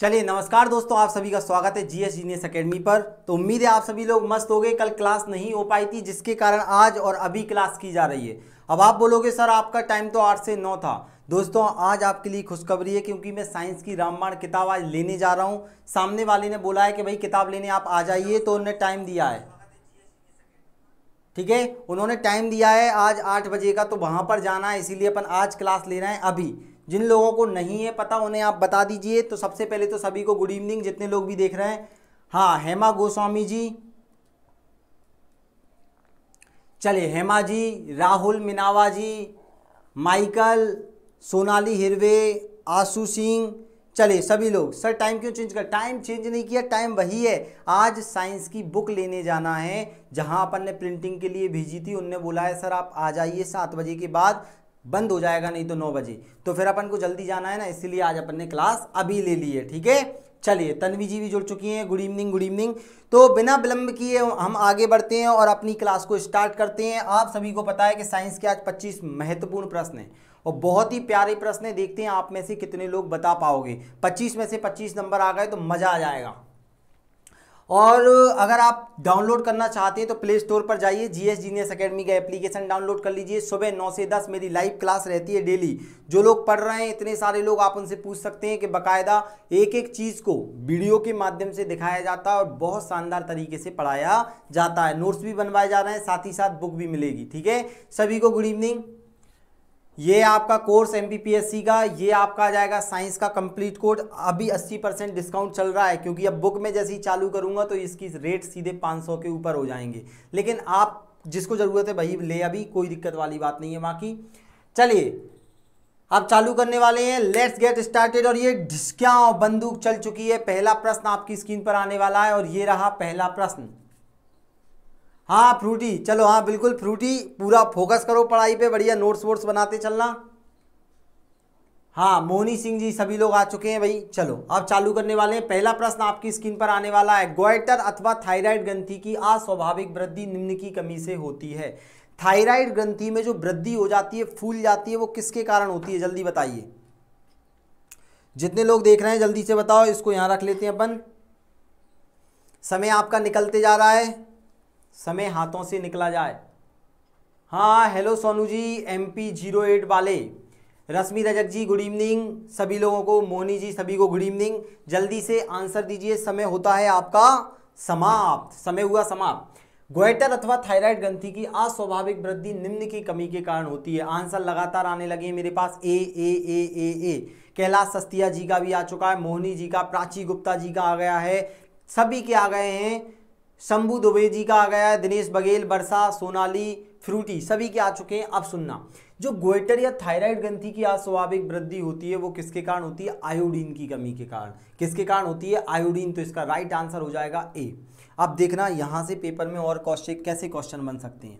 चलिए नमस्कार दोस्तों आप सभी का स्वागत है जीएस जीनियस अकेडमी पर तो उम्मीद है आप सभी लोग मस्त हो गए कल क्लास नहीं हो पाई थी जिसके कारण आज और अभी क्लास की जा रही है अब आप बोलोगे सर आपका टाइम तो आठ से नौ था दोस्तों आज आपके लिए खुशखबरी है क्योंकि मैं साइंस की रामबाण किताब आज लेने जा रहा हूँ सामने वाले ने बोला है कि भाई किताब लेने आप आ जाइए तो उन्होंने टाइम दिया है ठीक है उन्होंने टाइम दिया है आज आठ बजे का तो वहाँ पर जाना है इसीलिए अपन आज क्लास ले रहे हैं अभी जिन लोगों को नहीं है पता उन्हें आप बता दीजिए तो सबसे पहले तो सभी को गुड इवनिंग जितने लोग भी देख रहे हैं हाँ हेमा गोस्वामी जी चले हेमा जी राहुल मिनावा जी माइकल सोनाली हिरवे आशु सिंह चले सभी लोग सर टाइम क्यों चेंज कर टाइम चेंज नहीं किया टाइम वही है आज साइंस की बुक लेने जाना है जहां अपन ने प्रिंटिंग के लिए भेजी थी उनने बोला है सर आप आ जाइए सात बजे के बाद बंद हो जाएगा नहीं तो नौ बजे तो फिर अपन को जल्दी जाना है ना इसीलिए आज अपन ने क्लास अभी ले ली है ठीक है चलिए तनवी जी भी जुड़ चुकी हैं गुड इवनिंग गुड इवनिंग तो बिना विलंब किए हम आगे बढ़ते हैं और अपनी क्लास को स्टार्ट करते हैं आप सभी को पता है कि साइंस के आज 25 महत्वपूर्ण प्रश्न हैं और बहुत ही प्यारे प्रश्न देखते हैं आप में से कितने लोग बता पाओगे 25 में से 25 नंबर आ गए तो मज़ा आ जाएगा और अगर आप डाउनलोड करना चाहते हैं तो प्ले स्टोर पर जाइए जी एस जीनियस अकेडमी का एप्लीकेशन डाउनलोड कर लीजिए सुबह नौ से दस मेरी लाइव क्लास रहती है डेली जो लोग पढ़ रहे हैं इतने सारे लोग आप उनसे पूछ सकते हैं कि बाकायदा एक एक चीज़ को वीडियो के माध्यम से दिखाया जाता है और बहुत शानदार तरीके से पढ़ाया जाता है नोट्स भी बनवाए जा रहे हैं साथ ही साथ बुक भी मिलेगी ठीक है सभी को गुड इवनिंग ये आपका कोर्स एम का ये आपका आ जाएगा साइंस का कंप्लीट कोर्स अभी 80 परसेंट डिस्काउंट चल रहा है क्योंकि अब बुक में जैसे ही चालू करूंगा तो इसकी रेट सीधे 500 के ऊपर हो जाएंगे लेकिन आप जिसको ज़रूरत है भाई ले अभी कोई दिक्कत वाली बात नहीं है बाकी चलिए अब चालू करने वाले हैं लेट्स गेट स्टार्टेड और ये क्या बंदूक चल चुकी है पहला प्रश्न आपकी स्क्रीन पर आने वाला है और ये रहा पहला प्रश्न हाँ फ्रूटी चलो हाँ बिल्कुल फ्रूटी पूरा फोकस करो पढ़ाई पे बढ़िया नोट्स वोट्स बनाते चलना हाँ मोहनी सिंह जी सभी लोग आ चुके हैं भाई चलो अब चालू करने वाले हैं पहला प्रश्न आपकी स्क्रीन पर आने वाला है ग्वाइटर अथवा थायराइड ग्रंथि की अस्वाभाविक वृद्धि निम्न की कमी से होती है थायराइड ग्रंथि में जो वृद्धि हो जाती है फूल जाती है वो किसके कारण होती है जल्दी बताइए जितने लोग देख रहे हैं जल्दी से बताओ इसको यहाँ रख लेते हैं अपन समय आपका निकलते जा रहा है समय हाथों से निकला जाए हाँ hello Sonu ji M P zero eight वाले रश्मि रजक जी गुड इवनिंग सभी लोगों को मोनी जी सभी को गुड इवनिंग जल्दी से आंसर दीजिए समय होता है आपका समाप्त समय हुआ समाप्त ग्वेटर अथवा थायराइड ग्रंथि की अस्वाभाविक वृद्धि निम्न की कमी के कारण होती है आंसर लगातार आने लगे हैं मेरे पास ए ए ए ए ए कैलाश सस्तिया जी का भी आ चुका है मोहनी जी का प्राची गुप्ता जी का आ गया है सभी के आ गए हैं शंभु दुबे जी का आ गया है दिनेश बघेल बरसा सोनाली फ्रूटी सभी के आ चुके हैं अब सुनना जो गोइटर या थायराइड ग्रंथि की अस्वाभाविक वृद्धि होती है वो किसके कारण होती है आयोडीन की कमी के कारण किसके कारण होती है आयोडीन तो इसका राइट आंसर हो जाएगा ए अब देखना यहाँ से पेपर में और क्वेश्चन कैसे क्वेश्चन बन सकते हैं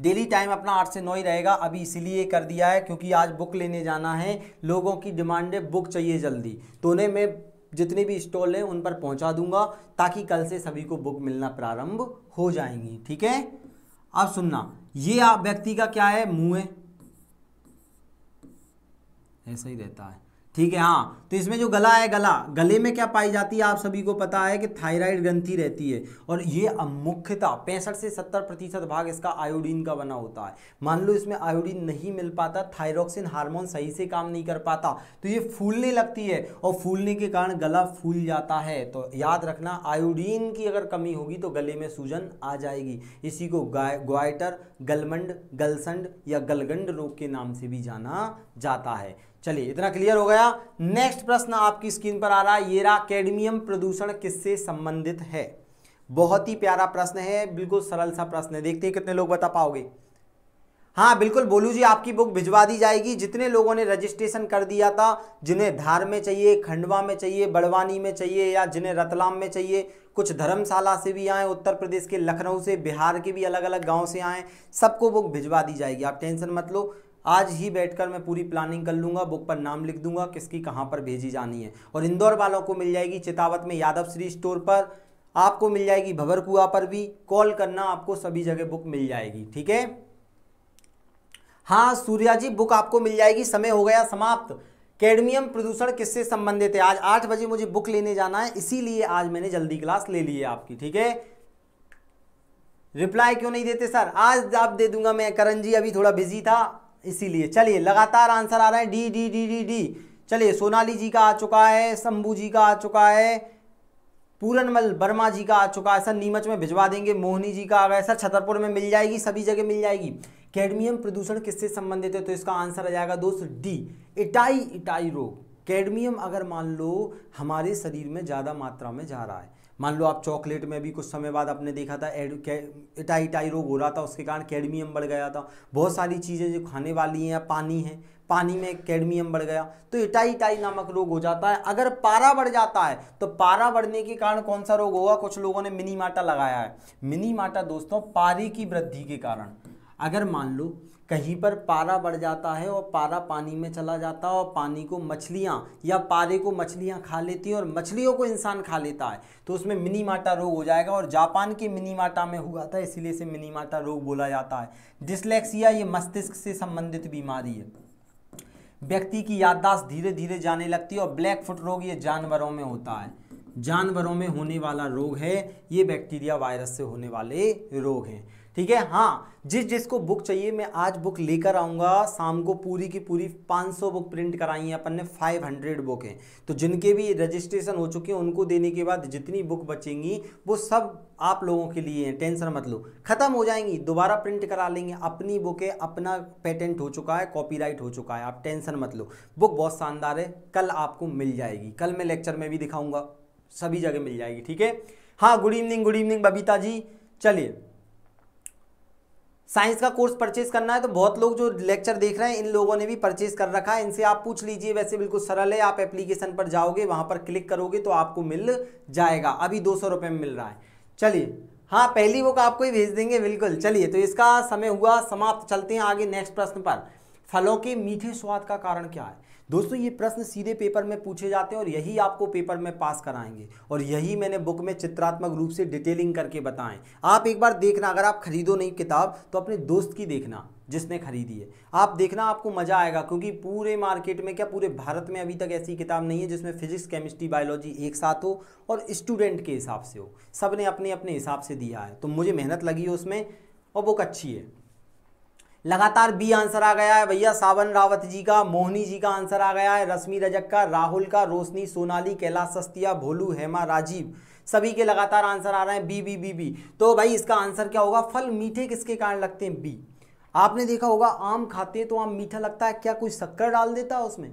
डेली टाइम अपना आठ से नौ ही रहेगा अभी इसीलिए कर दिया है क्योंकि आज बुक लेने जाना है लोगों की डिमांड है बुक चाहिए जल्दी तो उन्हें मैं जितने भी स्टॉल हैं उन पर पहुंचा दूंगा ताकि कल से सभी को बुक मिलना प्रारंभ हो जाएंगी ठीक है अब सुनना ये आप व्यक्ति का क्या है मुंह है ऐसा ही रहता है ठीक है हाँ तो इसमें जो गला है गला गले में क्या पाई जाती है आप सभी को पता है कि थायराइड ग्रंथि रहती है और ये मुख्यतः पैंसठ से सत्तर प्रतिशत भाग इसका आयोडीन का बना होता है मान लो इसमें आयोडीन नहीं मिल पाता थायरोक्सिन हार्मोन सही से काम नहीं कर पाता तो ये फूलने लगती है और फूलने के कारण गला फूल जाता है तो याद रखना आयोडीन की अगर कमी होगी तो गले में सूजन आ जाएगी इसी को ग्वाइटर गलमंड गलसंड या गलगंड रोग के नाम से भी जाना जाता है चलिए इतना क्लियर हो गया नेक्स्ट प्रश्न आपकी स्क्रीन पर आ रहा है ये रहा कैडमियम प्रदूषण किससे संबंधित है बहुत ही प्यारा प्रश्न है बिल्कुल सरल सा प्रश्न है देखते हैं कितने लोग बता पाओगे हाँ बिल्कुल बोलू जी आपकी बुक भिजवा दी जाएगी जितने लोगों ने रजिस्ट्रेशन कर दिया था जिन्हें धार में चाहिए खंडवा में चाहिए बड़वानी में चाहिए या जिन्हें रतलाम में चाहिए कुछ धर्मशाला से भी आए उत्तर प्रदेश के लखनऊ से बिहार के भी अलग अलग गांव से आए सबको बुक भिजवा दी जाएगी आप टेंशन मत लो आज ही बैठकर मैं पूरी प्लानिंग कर लूँगा बुक पर नाम लिख दूंगा किसकी कहाँ पर भेजी जानी है और इंदौर वालों को मिल जाएगी चितावत में यादव श्री स्टोर पर आपको मिल जाएगी भवर कुआ पर भी कॉल करना आपको सभी जगह बुक मिल जाएगी ठीक है हाँ सूर्या जी बुक आपको मिल जाएगी समय हो गया समाप्त कैडमियम प्रदूषण किससे संबंधित है आज आठ बजे मुझे बुक लेने जाना है इसीलिए आज मैंने जल्दी क्लास ले ली है आपकी ठीक है रिप्लाई क्यों नहीं देते सर आज आप दे दूंगा मैं करण जी अभी थोड़ा बिजी था इसीलिए चलिए लगातार आंसर आ रहे हैं D D D D D चलिए सोनाली जी का आ चुका है शंभू जी का आ चुका है पूरनमल वर्मा जी का आ चुका है सर नीमच में भिजवा देंगे मोहनी जी का आ गया सर छतरपुर में मिल जाएगी सभी जगह मिल जाएगी कैडमियम प्रदूषण किससे संबंधित है तो इसका आंसर आ जाएगा दोस्त डी इटाई इटाई रोग कैडमियम अगर मान लो हमारे शरीर में ज़्यादा मात्रा में जा रहा है मान लो आप चॉकलेट में भी कुछ समय बाद आपने देखा था इटाई इटाई रोग हो रहा था उसके कारण कैडमियम बढ़ गया था बहुत सारी चीज़ें जो खाने वाली हैं या पानी है पानी में कैडमियम बढ़ गया तो इटाई इटाई नामक रोग हो जाता है अगर पारा बढ़ जाता है तो पारा बढ़ने के कारण कौन सा रोग होगा कुछ लोगों ने मिनी माटा लगाया है मिनी माटा दोस्तों पारे की वृद्धि के कारण अगर मान लो कहीं पर पारा बढ़ जाता है और पारा पानी में चला जाता है और पानी को मछलियाँ या पारे को मछलियाँ खा लेती हैं और मछलियों को इंसान खा लेता है तो उसमें मिनी माटा रोग हो जाएगा और जापान के मिनी माटा में हुआ था इसीलिए इसे मिनी माटा रोग बोला जाता है डिसलेक्सिया ये मस्तिष्क से संबंधित बीमारी है व्यक्ति की याददाश्त धीरे धीरे जाने लगती है और ब्लैक फुट रोग ये जानवरों में होता है जानवरों में होने वाला रोग है ये बैक्टीरिया वायरस से होने वाले रोग हैं ठीक है हाँ जिस जिसको बुक चाहिए मैं आज बुक लेकर आऊँगा शाम को पूरी की पूरी 500 बुक प्रिंट कराई है अपन ने 500 बुक हैं तो जिनके भी रजिस्ट्रेशन हो चुके हैं उनको देने के बाद जितनी बुक बचेंगी वो सब आप लोगों के लिए हैं टेंशन मत लो ख़त्म हो जाएंगी दोबारा प्रिंट करा लेंगे अपनी बुक है अपना पेटेंट हो चुका है कॉपी हो चुका है आप टेंशन मत लो बुक बहुत शानदार है कल आपको मिल जाएगी कल मैं लेक्चर में भी दिखाऊँगा सभी जगह मिल जाएगी ठीक है हाँ good evening good evening Babita ji चलिए साइंस का कोर्स परचेज करना है तो बहुत लोग जो लेक्चर देख रहे हैं इन लोगों ने भी परचेज कर रखा है इनसे आप पूछ लीजिए वैसे बिल्कुल सरल है आप एप्लीकेशन पर जाओगे वहाँ पर क्लिक करोगे तो आपको मिल जाएगा अभी दो सौ रुपये में मिल रहा है चलिए हाँ पहली बुक आपको ही भेज देंगे बिल्कुल चलिए तो इसका समय हुआ समाप्त चलते हैं आगे नेक्स्ट प्रश्न पर फलों के मीठे स्वाद का कारण क्या है दोस्तों ये प्रश्न सीधे पेपर में पूछे जाते हैं और यही आपको पेपर में पास कराएंगे और यही मैंने बुक में चित्रात्मक रूप से डिटेलिंग करके बताएं आप एक बार देखना अगर आप खरीदो नहीं किताब तो अपने दोस्त की देखना जिसने खरीदी है आप देखना आपको मज़ा आएगा क्योंकि पूरे मार्केट में क्या पूरे भारत में अभी तक ऐसी किताब नहीं है जिसमें फिजिक्स केमिस्ट्री बायोलॉजी एक साथ हो और स्टूडेंट के हिसाब से हो सब ने अपने अपने हिसाब से दिया है तो मुझे मेहनत लगी है उसमें और बुक अच्छी है लगातार बी आंसर आ गया है भैया सावन रावत जी का मोहनी जी का आंसर आ गया है रश्मि रजक का राहुल का रोशनी सोनाली कैलाश सस्तिया भोलू हेमा राजीव सभी के लगातार आंसर आ रहे हैं बी बी बी बी तो भाई इसका आंसर क्या होगा फल मीठे किसके कारण लगते हैं बी आपने देखा होगा आम खाते तो आम मीठा लगता है क्या कोई शक्कर डाल देता है उसमें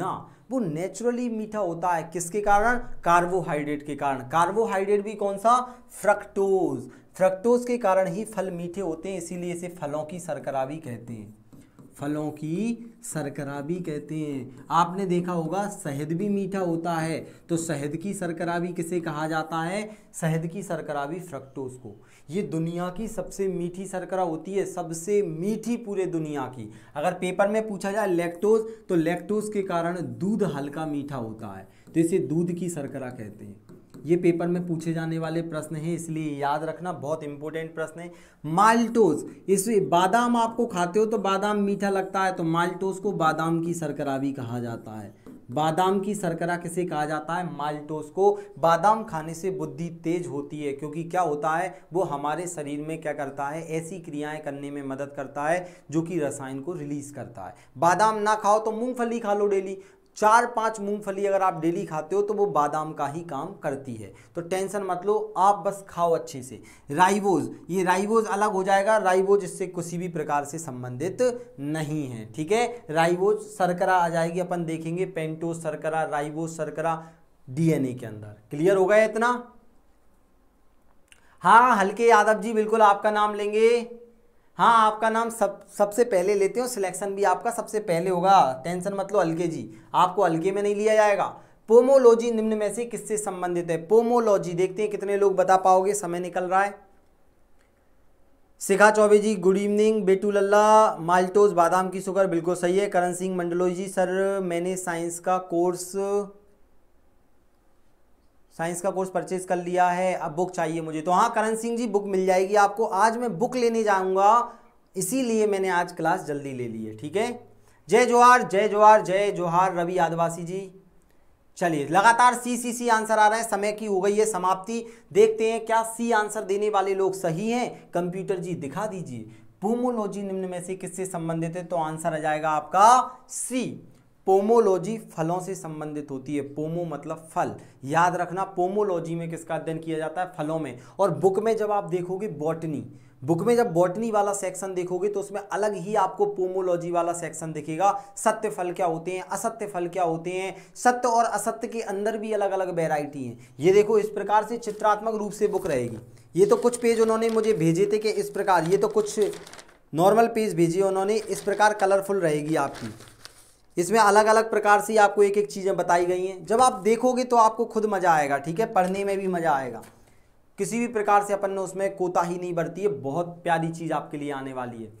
ना वो नेचुरली मीठा होता है किसके कारण कार्बोहाइड्रेट के कारण कार्बोहाइड्रेट भी कौन सा फ्रक्टोज फ्रक्टोज के कारण ही फल मीठे होते हैं इसीलिए इसे फलों की शर्करा भी कहते हैं फलों की शर्करा भी कहते हैं आपने देखा होगा शहद भी मीठा होता है तो शहद की शर्करा भी किसे कहा जाता है शहद की शर्करा भी फ्रक्टोज को ये दुनिया की सबसे मीठी शर्करा होती है सबसे मीठी पूरे दुनिया की अगर पेपर में पूछा जाए लैक्टोज तो लैक्टोज के कारण दूध हल्का मीठा होता है तो इसे दूध की शर्करा कहते हैं ये पेपर में पूछे जाने वाले प्रश्न हैं इसलिए याद रखना बहुत इंपॉर्टेंट प्रश्न है माल्टोज इस बादाम आपको खाते हो तो बादाम मीठा लगता है तो माल्टोज को बादाम की शर्करा भी कहा जाता है बादाम की शर्करा किसे कहा जाता है माल्टोस को बादाम खाने से बुद्धि तेज होती है क्योंकि क्या होता है वो हमारे शरीर में क्या करता है ऐसी क्रियाएं करने में मदद करता है जो कि रसायन को रिलीज करता है बादाम ना खाओ तो मूंगफली खा लो डेली चार पांच मूंगफली अगर आप डेली खाते हो तो वो बादाम का ही काम करती है तो टेंशन मत लो आप बस खाओ अच्छे से राइवोज ये राइवोज अलग हो जाएगा राइवोज इससे किसी भी प्रकार से संबंधित नहीं है ठीक है राइवोज सरकरा आ जाएगी अपन देखेंगे पेंटोज सरकरा राइवोज सरकरा डीएनए के अंदर क्लियर हो गया इतना हाँ हल्के यादव जी बिल्कुल आपका नाम लेंगे हाँ आपका नाम सब सबसे पहले लेते हो सिलेक्शन भी आपका सबसे पहले होगा टेंशन मत लो अलगे जी आपको अलगे में नहीं लिया जाएगा पोमोलॉजी निम्न में से किससे संबंधित है पोमोलॉजी देखते हैं कितने लोग बता पाओगे समय निकल रहा है शिखा चौबे जी गुड इवनिंग बेटू लल्ला माल्टोज बादाम की शुगर बिल्कुल सही है करण सिंह मंडलो जी सर मैंने साइंस का कोर्स साइंस का कोर्स परचेज कर लिया है अब बुक चाहिए मुझे तो हाँ करण सिंह जी बुक मिल जाएगी आपको आज मैं बुक लेने जाऊंगा इसीलिए मैंने आज क्लास जल्दी ले ली है ठीक है जय जोहार जय जोहार जय जोहार रवि आदिवासी जी चलिए लगातार सी सी सी आंसर आ रहा है समय की हो गई है समाप्ति देखते हैं क्या सी आंसर देने वाले लोग सही हैं कंप्यूटर जी दिखा दीजिए पोमोलॉजी निम्न में से किससे संबंधित है तो आंसर आ जाएगा आपका सी पोमोलॉजी फलों से संबंधित होती है पोमो मतलब फल याद रखना पोमोलॉजी में किसका अध्ययन किया जाता है फलों में और बुक में जब आप देखोगे बॉटनी बुक में जब बॉटनी वाला सेक्शन देखोगे तो उसमें अलग ही आपको पोमोलॉजी वाला सेक्शन दिखेगा सत्य फल क्या होते हैं असत्य फल क्या होते हैं सत्य और असत्य के अंदर भी अलग अलग वेराइटी हैं ये देखो इस प्रकार से चित्रात्मक रूप से बुक रहेगी ये तो कुछ पेज उन्होंने मुझे भेजे थे कि इस प्रकार ये तो कुछ नॉर्मल पेज भेजिए उन्होंने इस प्रकार कलरफुल रहेगी आपकी इसमें अलग अलग प्रकार से आपको एक एक चीज़ें बताई गई हैं जब आप देखोगे तो आपको खुद मज़ा आएगा ठीक है पढ़ने में भी मज़ा आएगा किसी भी प्रकार से अपन ने उसमें कोताही नहीं बरती है बहुत प्यारी चीज़ आपके लिए आने वाली है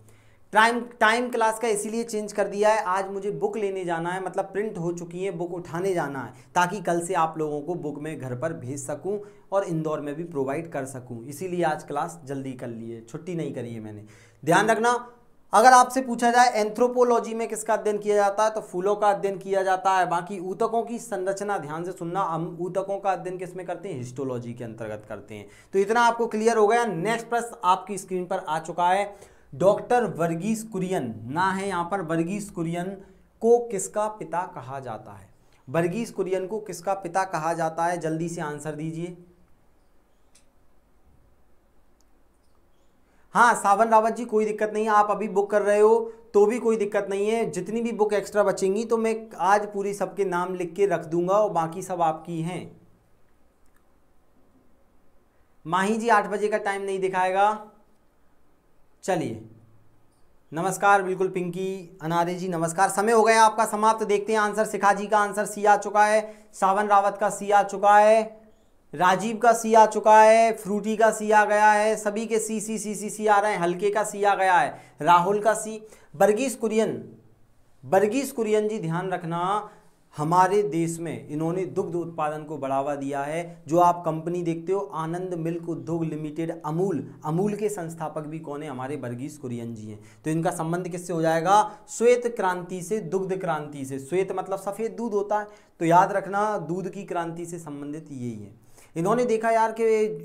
टाइम टाइम क्लास का इसीलिए चेंज कर दिया है आज मुझे बुक लेने जाना है मतलब प्रिंट हो चुकी है बुक उठाने जाना है ताकि कल से आप लोगों को बुक में घर पर भेज सकूं और इंदौर में भी प्रोवाइड कर सकूं इसीलिए आज क्लास जल्दी कर ली है छुट्टी नहीं करी है मैंने ध्यान रखना अगर आपसे पूछा जाए एंथ्रोपोलॉजी में किसका अध्ययन किया जाता है तो फूलों का अध्ययन किया जाता है बाकी ऊतकों की संरचना ध्यान से सुनना हम ऊतकों का अध्ययन किस में करते हैं हिस्टोलॉजी के अंतर्गत करते हैं तो इतना आपको क्लियर हो गया नेक्स्ट प्रश्न आपकी स्क्रीन पर आ चुका है डॉक्टर वर्गीस कुरियन ना है यहाँ पर वर्गीस कुरियन को किसका पिता कहा जाता है वर्गीस कुरियन को किसका पिता कहा जाता है जल्दी से आंसर दीजिए हाँ सावन रावत जी कोई दिक्कत नहीं है आप अभी बुक कर रहे हो तो भी कोई दिक्कत नहीं है जितनी भी बुक एक्स्ट्रा बचेंगी तो मैं आज पूरी सबके नाम लिख के रख दूंगा और बाकी सब आपकी हैं माही जी आठ बजे का टाइम नहीं दिखाएगा चलिए नमस्कार बिल्कुल पिंकी अनारे जी नमस्कार समय हो गया आपका समाप्त देखते हैं आंसर सिखा जी का आंसर सी आ चुका है सावन रावत का सी आ चुका है राजीव का सी आ चुका है फ्रूटी का सी आ गया है सभी के सी सी सी सी सी आ रहे हैं हल्के का सी आ गया है राहुल का सी बर्गीस कुरियन बर्गीस कुरियन जी ध्यान रखना हमारे देश में इन्होंने दुग्ध उत्पादन को बढ़ावा दिया है जो आप कंपनी देखते हो आनंद मिल्क उद्योग लिमिटेड अमूल अमूल के संस्थापक भी कौन है हमारे वर्गीस कुरियन जी हैं तो इनका संबंध किससे हो जाएगा श्वेत क्रांति से दुग्ध क्रांति से श्वेत मतलब सफ़ेद दूध होता है तो याद रखना दूध की क्रांति से संबंधित यही है इन्होंने हम्म। देखा यार कि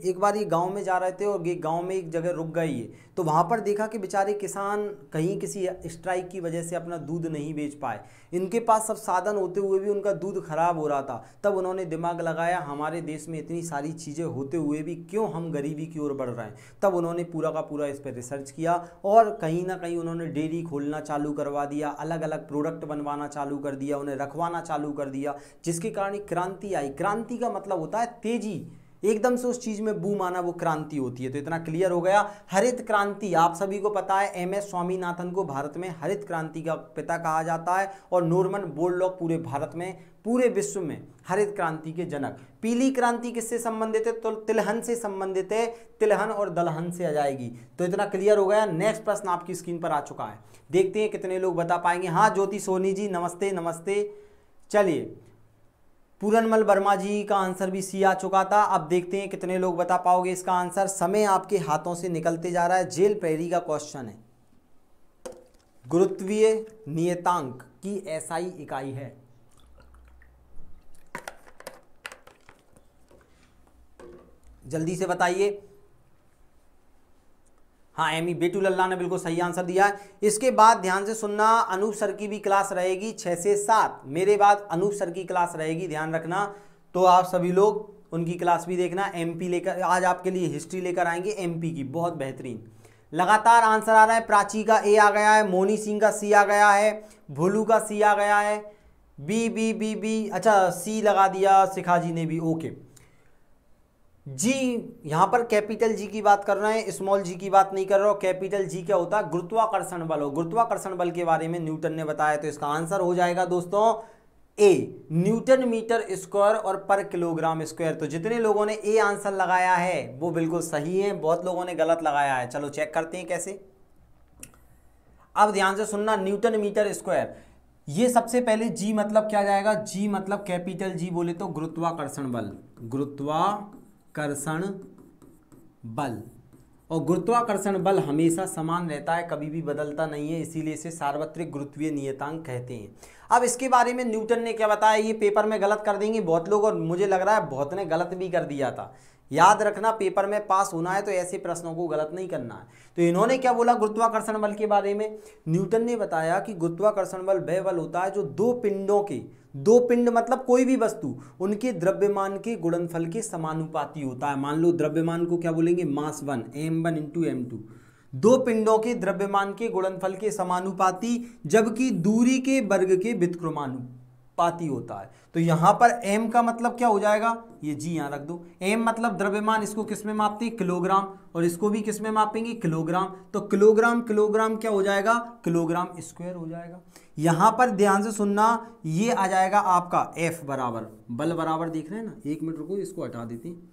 एक बार ये गाँव में जा रहे थे और ये गाँव में एक जगह रुक गई है तो वहाँ पर देखा कि बेचारे किसान कहीं किसी स्ट्राइक की वजह से अपना दूध नहीं बेच पाए इनके पास सब साधन होते हुए भी उनका दूध खराब हो रहा था तब उन्होंने दिमाग लगाया हमारे देश में इतनी सारी चीज़ें होते हुए भी क्यों हम गरीबी की ओर बढ़ रहे हैं तब उन्होंने पूरा का पूरा इस पर रिसर्च किया और कहीं ना कहीं उन्होंने डेयरी खोलना चालू करवा दिया अलग अलग प्रोडक्ट बनवाना चालू कर दिया उन्हें रखवाना चालू कर दिया जिसके कारण क्रांति आई क्रांति का मतलब होता है तेज़ी एकदम से उस चीज़ में बूम आना वो क्रांति होती है तो इतना क्लियर हो गया हरित क्रांति आप सभी को पता है एम एस स्वामीनाथन को भारत में हरित क्रांति का पिता कहा जाता है और नॉर्मन बोर्डलॉक पूरे भारत में पूरे विश्व में हरित क्रांति के जनक पीली क्रांति किससे संबंधित है तो तिलहन से संबंधित है तिलहन और दलहन से आ जाएगी तो इतना क्लियर हो गया नेक्स्ट प्रश्न आपकी स्क्रीन पर आ चुका है देखते हैं कितने लोग बता पाएंगे हाँ ज्योति सोनी जी नमस्ते नमस्ते चलिए पूरनमल वर्मा जी का आंसर भी सी आ चुका था अब देखते हैं कितने लोग बता पाओगे इसका आंसर समय आपके हाथों से निकलते जा रहा है जेल पैरी का क्वेश्चन है गुरुत्वीय नियतांक की एसआई इकाई है जल्दी से बताइए हाँ ई बेटू अल्लाह ने बिल्कुल सही आंसर दिया है इसके बाद ध्यान से सुनना अनूप सर की भी क्लास रहेगी छः से सात मेरे बाद अनूप सर की क्लास रहेगी ध्यान रखना तो आप सभी लोग उनकी क्लास भी देखना एमपी लेकर आज आपके लिए हिस्ट्री लेकर आएंगे एमपी की बहुत बेहतरीन लगातार आंसर आ रहा है प्राची का ए आ गया है मोनी सिंह का सी आ गया है भोलू का सी आ गया है बी बी बी बी अच्छा सी लगा दिया शिखा जी ने भी ओके जी यहां पर कैपिटल जी की बात कर रहे हैं स्मॉल जी की बात नहीं कर रहे हो कैपिटल जी क्या होता है गुरुत्वाकर्षण बल हो गुरुत्वाकर्षण बल के बारे में न्यूटन ने बताया तो इसका आंसर हो जाएगा दोस्तों ए न्यूटन मीटर स्क्वायर और पर किलोग्राम स्क्वायर तो जितने लोगों ने ए आंसर लगाया है वो बिल्कुल सही है बहुत लोगों ने गलत लगाया है चलो चेक करते हैं कैसे अब ध्यान से सुनना न्यूटन मीटर स्क्वायर ये सबसे पहले जी मतलब क्या जाएगा जी मतलब कैपिटल जी बोले तो गुरुत्वाकर्षण बल गुरुत्वा कर्षण बल और गुरुत्वाकर्षण बल हमेशा समान रहता है कभी भी बदलता नहीं है इसीलिए इसे सार्वत्रिक गुरुत्वीय नियतांक कहते हैं अब इसके बारे में न्यूटन ने क्या बताया ये पेपर में गलत कर देंगे बहुत लोग और मुझे लग रहा है बहुत ने गलत भी कर दिया था याद रखना पेपर में पास होना है तो ऐसे प्रश्नों को गलत नहीं करना है तो इन्होंने क्या बोला गुरुत्वाकर्षण बल के बारे में न्यूटन ने बताया कि गुरुत्वाकर्षण बल वह बल होता है जो दो पिंडों के दो पिंड मतलब कोई भी वस्तु उनके द्रव्यमान के गुणनफल के समानुपाती होता है मान लो द्रव्यमान को क्या बोलेंगे mass one M one into M two दो पिंडों के द्रव्यमान के गुणनफल के समानुपाती जबकि दूरी के वर्ग के व्युत्क्रमानु पाती होता है तो यहां पर एम का मतलब क्या हो जाएगा ये जी यहां रख दो एम मतलब द्रव्यमान इसको किस में मापते हैं किलोग्राम और इसको भी किस में मापेंगे किलोग्राम तो किलोग्राम किलोग्राम क्या हो जाएगा किलोग्राम स्क्वायर हो जाएगा यहां पर ध्यान से सुनना ये आ जाएगा आपका एफ बराबर बल बराबर देख रहे हैं ना एक मिनट रुको इसको हटा देते हैं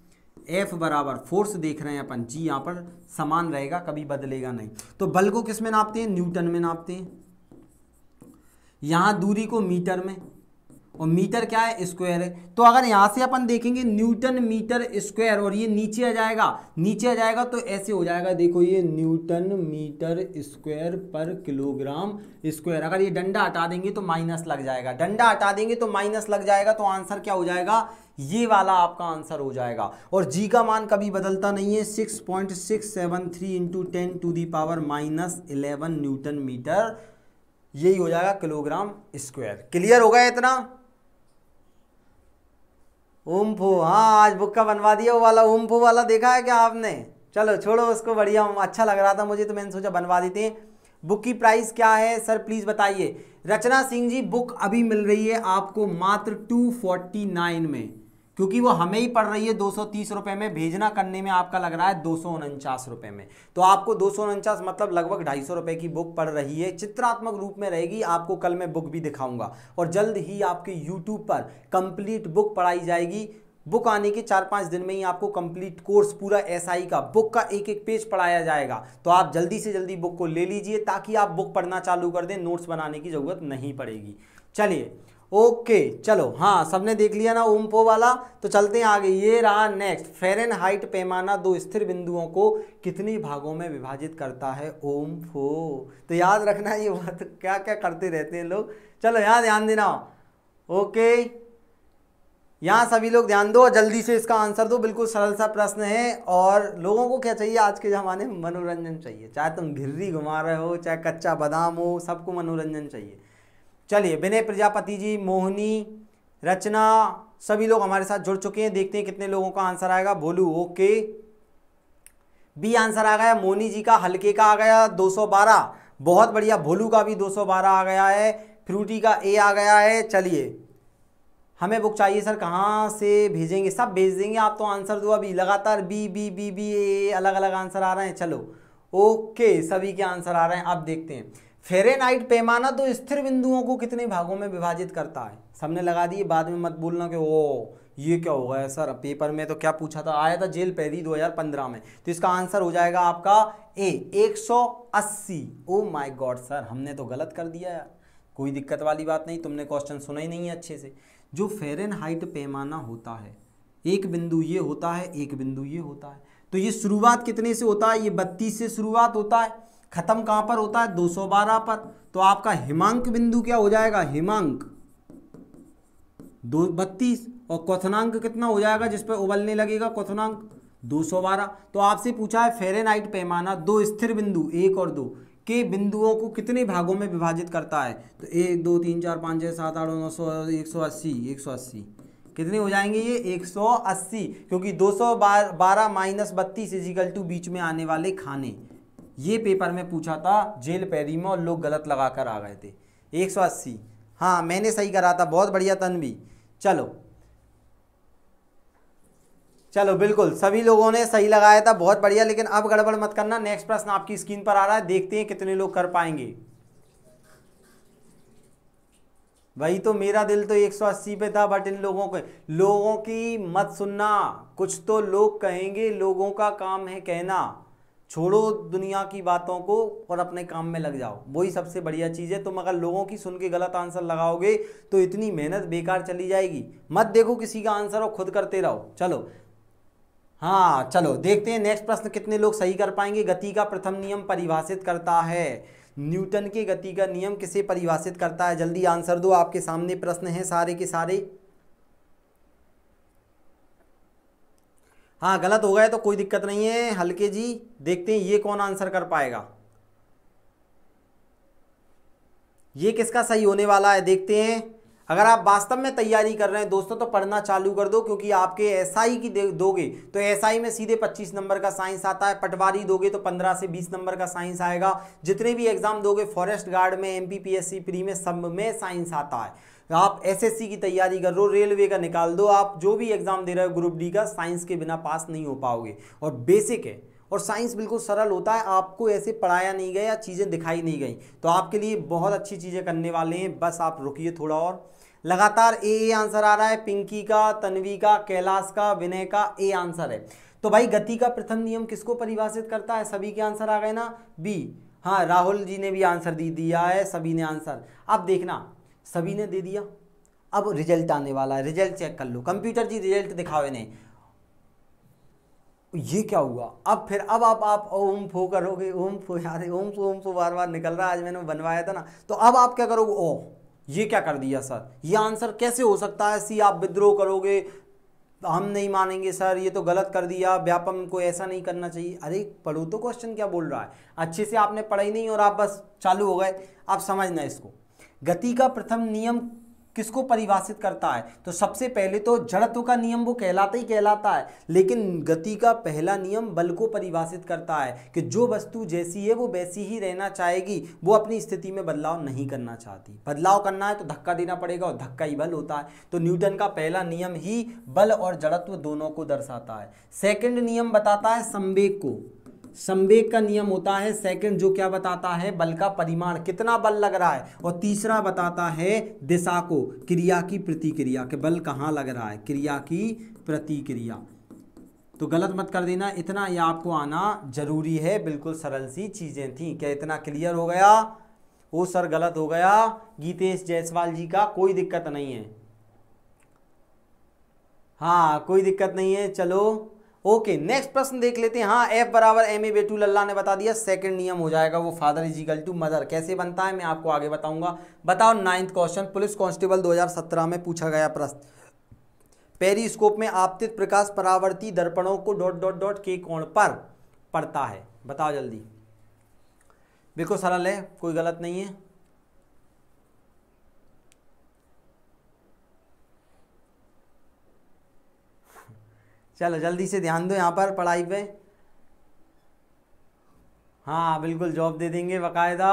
एफ बराबर फोर्स देख रहे हैं अपन जी यहां पर समान रहेगा कभी बदलेगा नहीं तो बल को किस में नापते हैं न्यूटन में नापते हैं यहां दूरी को मीटर में और मीटर क्या है स्क्वायर है तो अगर यहाँ से अपन देखेंगे न्यूटन मीटर स्क्वायर और ये नीचे आ जाएगा नीचे आ जाएगा तो ऐसे हो जाएगा देखो ये न्यूटन मीटर स्क्वायर पर किलोग्राम स्क्वायर अगर ये डंडा हटा देंगे तो माइनस लग जाएगा डंडा हटा देंगे तो माइनस लग जाएगा तो आंसर क्या हो जाएगा ये वाला आपका आंसर हो जाएगा और जी का मान कभी बदलता नहीं है six point six seven three into ten to the power minus eleven newton metre यही हो जाएगा किलोग्राम स्क्वायर क्लियर होगा इतना उम्फू हाँ आज बुक का बनवा दिया वो वाला उम्फू वाला देखा है क्या आपने चलो छोड़ो उसको बढ़िया अच्छा लग रहा था मुझे तो मैंने सोचा बनवा देते हैं बुक की प्राइस क्या है सर प्लीज़ बताइए रचना सिंह जी बुक अभी मिल रही है आपको मात्र टू फोर्टी नाइन में क्योंकि वो हमें ही पड़ रही है दो रुपए में भेजना करने में आपका लग रहा है दो रुपए में तो आपको दो मतलब लगभग ढाई रुपए की बुक पड़ रही है चित्रात्मक रूप में रहेगी आपको कल मैं बुक भी दिखाऊंगा और जल्द ही आपके यूट्यूब पर कंप्लीट बुक पढ़ाई जाएगी बुक आने के चार पाँच दिन में ही आपको कंप्लीट कोर्स पूरा एसआई SI का बुक का एक एक पेज पढ़ाया जाएगा तो आप जल्दी से जल्दी बुक को ले लीजिए ताकि आप बुक पढ़ना चालू कर दें नोट्स बनाने की ज़रूरत नहीं पड़ेगी चलिए ओके चलो हाँ सबने देख लिया ना ओमपो वाला तो चलते हैं आगे ये रहा नेक्स्ट फेरन हाइट पैमाना दो स्थिर बिंदुओं को कितनी भागों में विभाजित करता है ओम फो तो याद रखना ये बात क्या क्या करते रहते हैं लोग चलो यहाँ ध्यान देना ओके यहाँ सभी लोग ध्यान दो और जल्दी से इसका आंसर दो बिल्कुल सरल सा प्रश्न है और लोगों को क्या चाहिए आज के ज़माने में मनोरंजन चाहिए चाहे तुम घिर्री घुमा रहे हो चाहे कच्चा बादाम हो सबको मनोरंजन चाहिए चलिए विनय प्रजापति जी मोहनी रचना सभी लोग हमारे साथ जुड़ चुके हैं देखते हैं कितने लोगों का आंसर आएगा भोलू ओके बी आंसर आ गया मोनी जी का हल्के का आ गया 212 बहुत बढ़िया भोलू का भी 212 आ गया है फ्रूटी का ए आ गया है चलिए हमें बुक चाहिए सर कहाँ से भेजेंगे सब भेज देंगे आप तो आंसर दो अभी लगातार B B B B A अलग अलग आंसर आ रहे हैं चलो ओके सभी के आंसर आ रहे हैं आप देखते हैं फेरेनाइट पैमाना तो स्थिर बिंदुओं को कितने भागों में विभाजित करता है सबने लगा दिए बाद में मत बोलना कि ओ ये क्या हो गया सर पेपर में तो क्या पूछा था आया था जेल पैदी 2015 में तो इसका आंसर हो जाएगा आपका A 180 oh my god sir हमने तो गलत कर दिया यार कोई दिक्कत वाली बात नहीं तुमने क्वेश्चन सुना ही नहीं है अच्छे से जो फेरन हाइट पैमाना होता है एक बिंदु ये होता है एक बिंदु ये होता है तो ये शुरुआत कितने से होता है ये बत्तीस से शुरुआत होता है ख़त्म कहां पर होता है 212 पर तो आपका हिमांक बिंदु क्या हो जाएगा हिमांक दो बत्तीस और क्वथनांक कितना हो जाएगा जिस पर उबलने लगेगा क्वथनांक 212 तो आपसे पूछा है फेरेनाइट पैमाना दो स्थिर बिंदु एक और दो के बिंदुओं को कितने भागों में विभाजित करता है तो एक दो तीन चार पाँच छः सात आठ नौ सौ एक सौ अस्सी एक सौ अस्सी कितने हो जाएंगे ये 180 क्योंकि 212 सौ बारह माइनस बत्तीस इजिकल टू बीच में आने वाले खाने ये पेपर में पूछा था जेल पैरी में और लोग गलत लगा कर आ गए थे एक सौ अस्सी हाँ मैंने सही करा था बहुत बढ़िया तन भी चलो चलो बिल्कुल सभी लोगों ने सही लगाया था बहुत बढ़िया लेकिन अब गड़बड़ मत करना नेक्स्ट प्रश्न आपकी स्क्रीन पर आ रहा है देखते हैं कितने लोग कर पाएंगे वही तो मेरा दिल तो 180 पे था बट इन लोगों के लोगों की मत सुनना कुछ तो लोग कहेंगे लोगों का काम है कहना छोड़ो दुनिया की बातों को और अपने काम में लग जाओ वही सबसे बढ़िया चीज़ है तुम अगर लोगों की सुन के गलत आंसर लगाओगे तो इतनी मेहनत बेकार चली जाएगी मत देखो किसी का आंसर और खुद करते रहो चलो हाँ चलो देखते हैं नेक्स्ट प्रश्न कितने लोग सही कर पाएंगे गति का प्रथम नियम परिभाषित करता है न्यूटन के गति का नियम किसे परिभाषित करता है जल्दी आंसर दो आपके सामने प्रश्न है सारे के सारे हाँ गलत हो गए तो कोई दिक्कत नहीं है हल्के जी देखते हैं ये कौन आंसर कर पाएगा ये किसका सही होने वाला है देखते हैं अगर आप वास्तव में तैयारी कर रहे हैं दोस्तों तो पढ़ना चालू कर दो क्योंकि आपके एसआई की दोगे तो एसआई में सीधे 25 नंबर का साइंस आता है पटवारी दोगे तो 15 से 20 नंबर का साइंस आएगा जितने भी एग्जाम दोगे फॉरेस्ट गार्ड में एमपीपीएससी प्री में सब में साइंस आता है आप एसएससी की तैयारी कर रहे हो रेलवे का निकाल दो आप जो भी एग्ज़ाम दे रहे हो ग्रुप डी का साइंस के बिना पास नहीं हो पाओगे और बेसिक है और साइंस बिल्कुल सरल होता है आपको ऐसे पढ़ाया नहीं गया चीज़ें दिखाई नहीं गई तो आपके लिए बहुत अच्छी चीज़ें करने वाले हैं बस आप रुकिए थोड़ा और लगातार ए ए आंसर आ रहा है पिंकी का तन्वी का कैलाश का विनय का ए आंसर है तो भाई गति का प्रथम नियम किसको परिभाषित करता है सभी के आंसर आ गए ना बी हाँ राहुल जी ने भी आंसर दे दिया है सभी ने आंसर अब देखना सभी ने दे दिया अब रिजल्ट आने वाला है रिजल्ट चेक कर लो कंप्यूटर जी रिजल्ट दिखाओ इन्हें ये क्या हुआ अब फिर अब आप आप ओम फो करोगे ओम फो यार ओम फो ओम फो बार बार निकल रहा है आज मैंने बनवाया था ना तो अब आप क्या करोगे ओ ये क्या कर दिया सर ये आंसर कैसे हो सकता है सी आप विद्रोह करोगे हम नहीं मानेंगे सर ये तो गलत कर दिया व्यापम को ऐसा नहीं करना चाहिए अरे पढ़ो तो क्वेश्चन क्या बोल रहा है अच्छे से आपने पढ़ाई नहीं और आप बस चालू हो गए आप समझना इसको गति का प्रथम नियम किसको परिभाषित करता है तो सबसे पहले तो जड़त्व का नियम वो कहलाता ही कहलाता है लेकिन गति का पहला नियम बल को परिभाषित करता है कि जो वस्तु जैसी है वो वैसी ही रहना चाहेगी वो अपनी स्थिति में बदलाव नहीं करना चाहती बदलाव करना है तो धक्का देना पड़ेगा और धक्का ही बल होता है तो न्यूटन का पहला नियम ही बल और जड़त्व दोनों को दर्शाता है सेकेंड नियम बताता है संवेग को संवेग का नियम होता है सेकंड जो क्या बताता है बल का परिमाण कितना बल लग रहा है और तीसरा बताता है दिशा को क्रिया की प्रतिक्रिया के बल कहाँ लग रहा है क्रिया की प्रतिक्रिया तो गलत मत कर देना इतना ये आपको आना जरूरी है बिल्कुल सरल सी चीज़ें थी क्या इतना क्लियर हो गया वो सर गलत हो गया गीतेश जायसवाल जी का कोई दिक्कत नहीं है हाँ कोई दिक्कत नहीं है चलो ओके नेक्स्ट प्रश्न देख लेते हैं हाँ एफ बराबर एम ए बेटू लल्ला ने बता दिया सेकंड नियम हो जाएगा वो फादर इजिकल टू मदर कैसे बनता है मैं आपको आगे बताऊंगा बताओ नाइन्थ क्वेश्चन पुलिस कांस्टेबल 2017 में पूछा गया प्रश्न पेरिस्कोप में आपतित प्रकाश परावर्ती दर्पणों को डॉट डॉट डॉट के कोण पर पड़ता है बताओ जल्दी बिल्कुल सरल है कोई गलत नहीं है चलो जल्दी से ध्यान दो यहाँ पर पढ़ाई पे हाँ बिल्कुल जॉब दे देंगे बाकायदा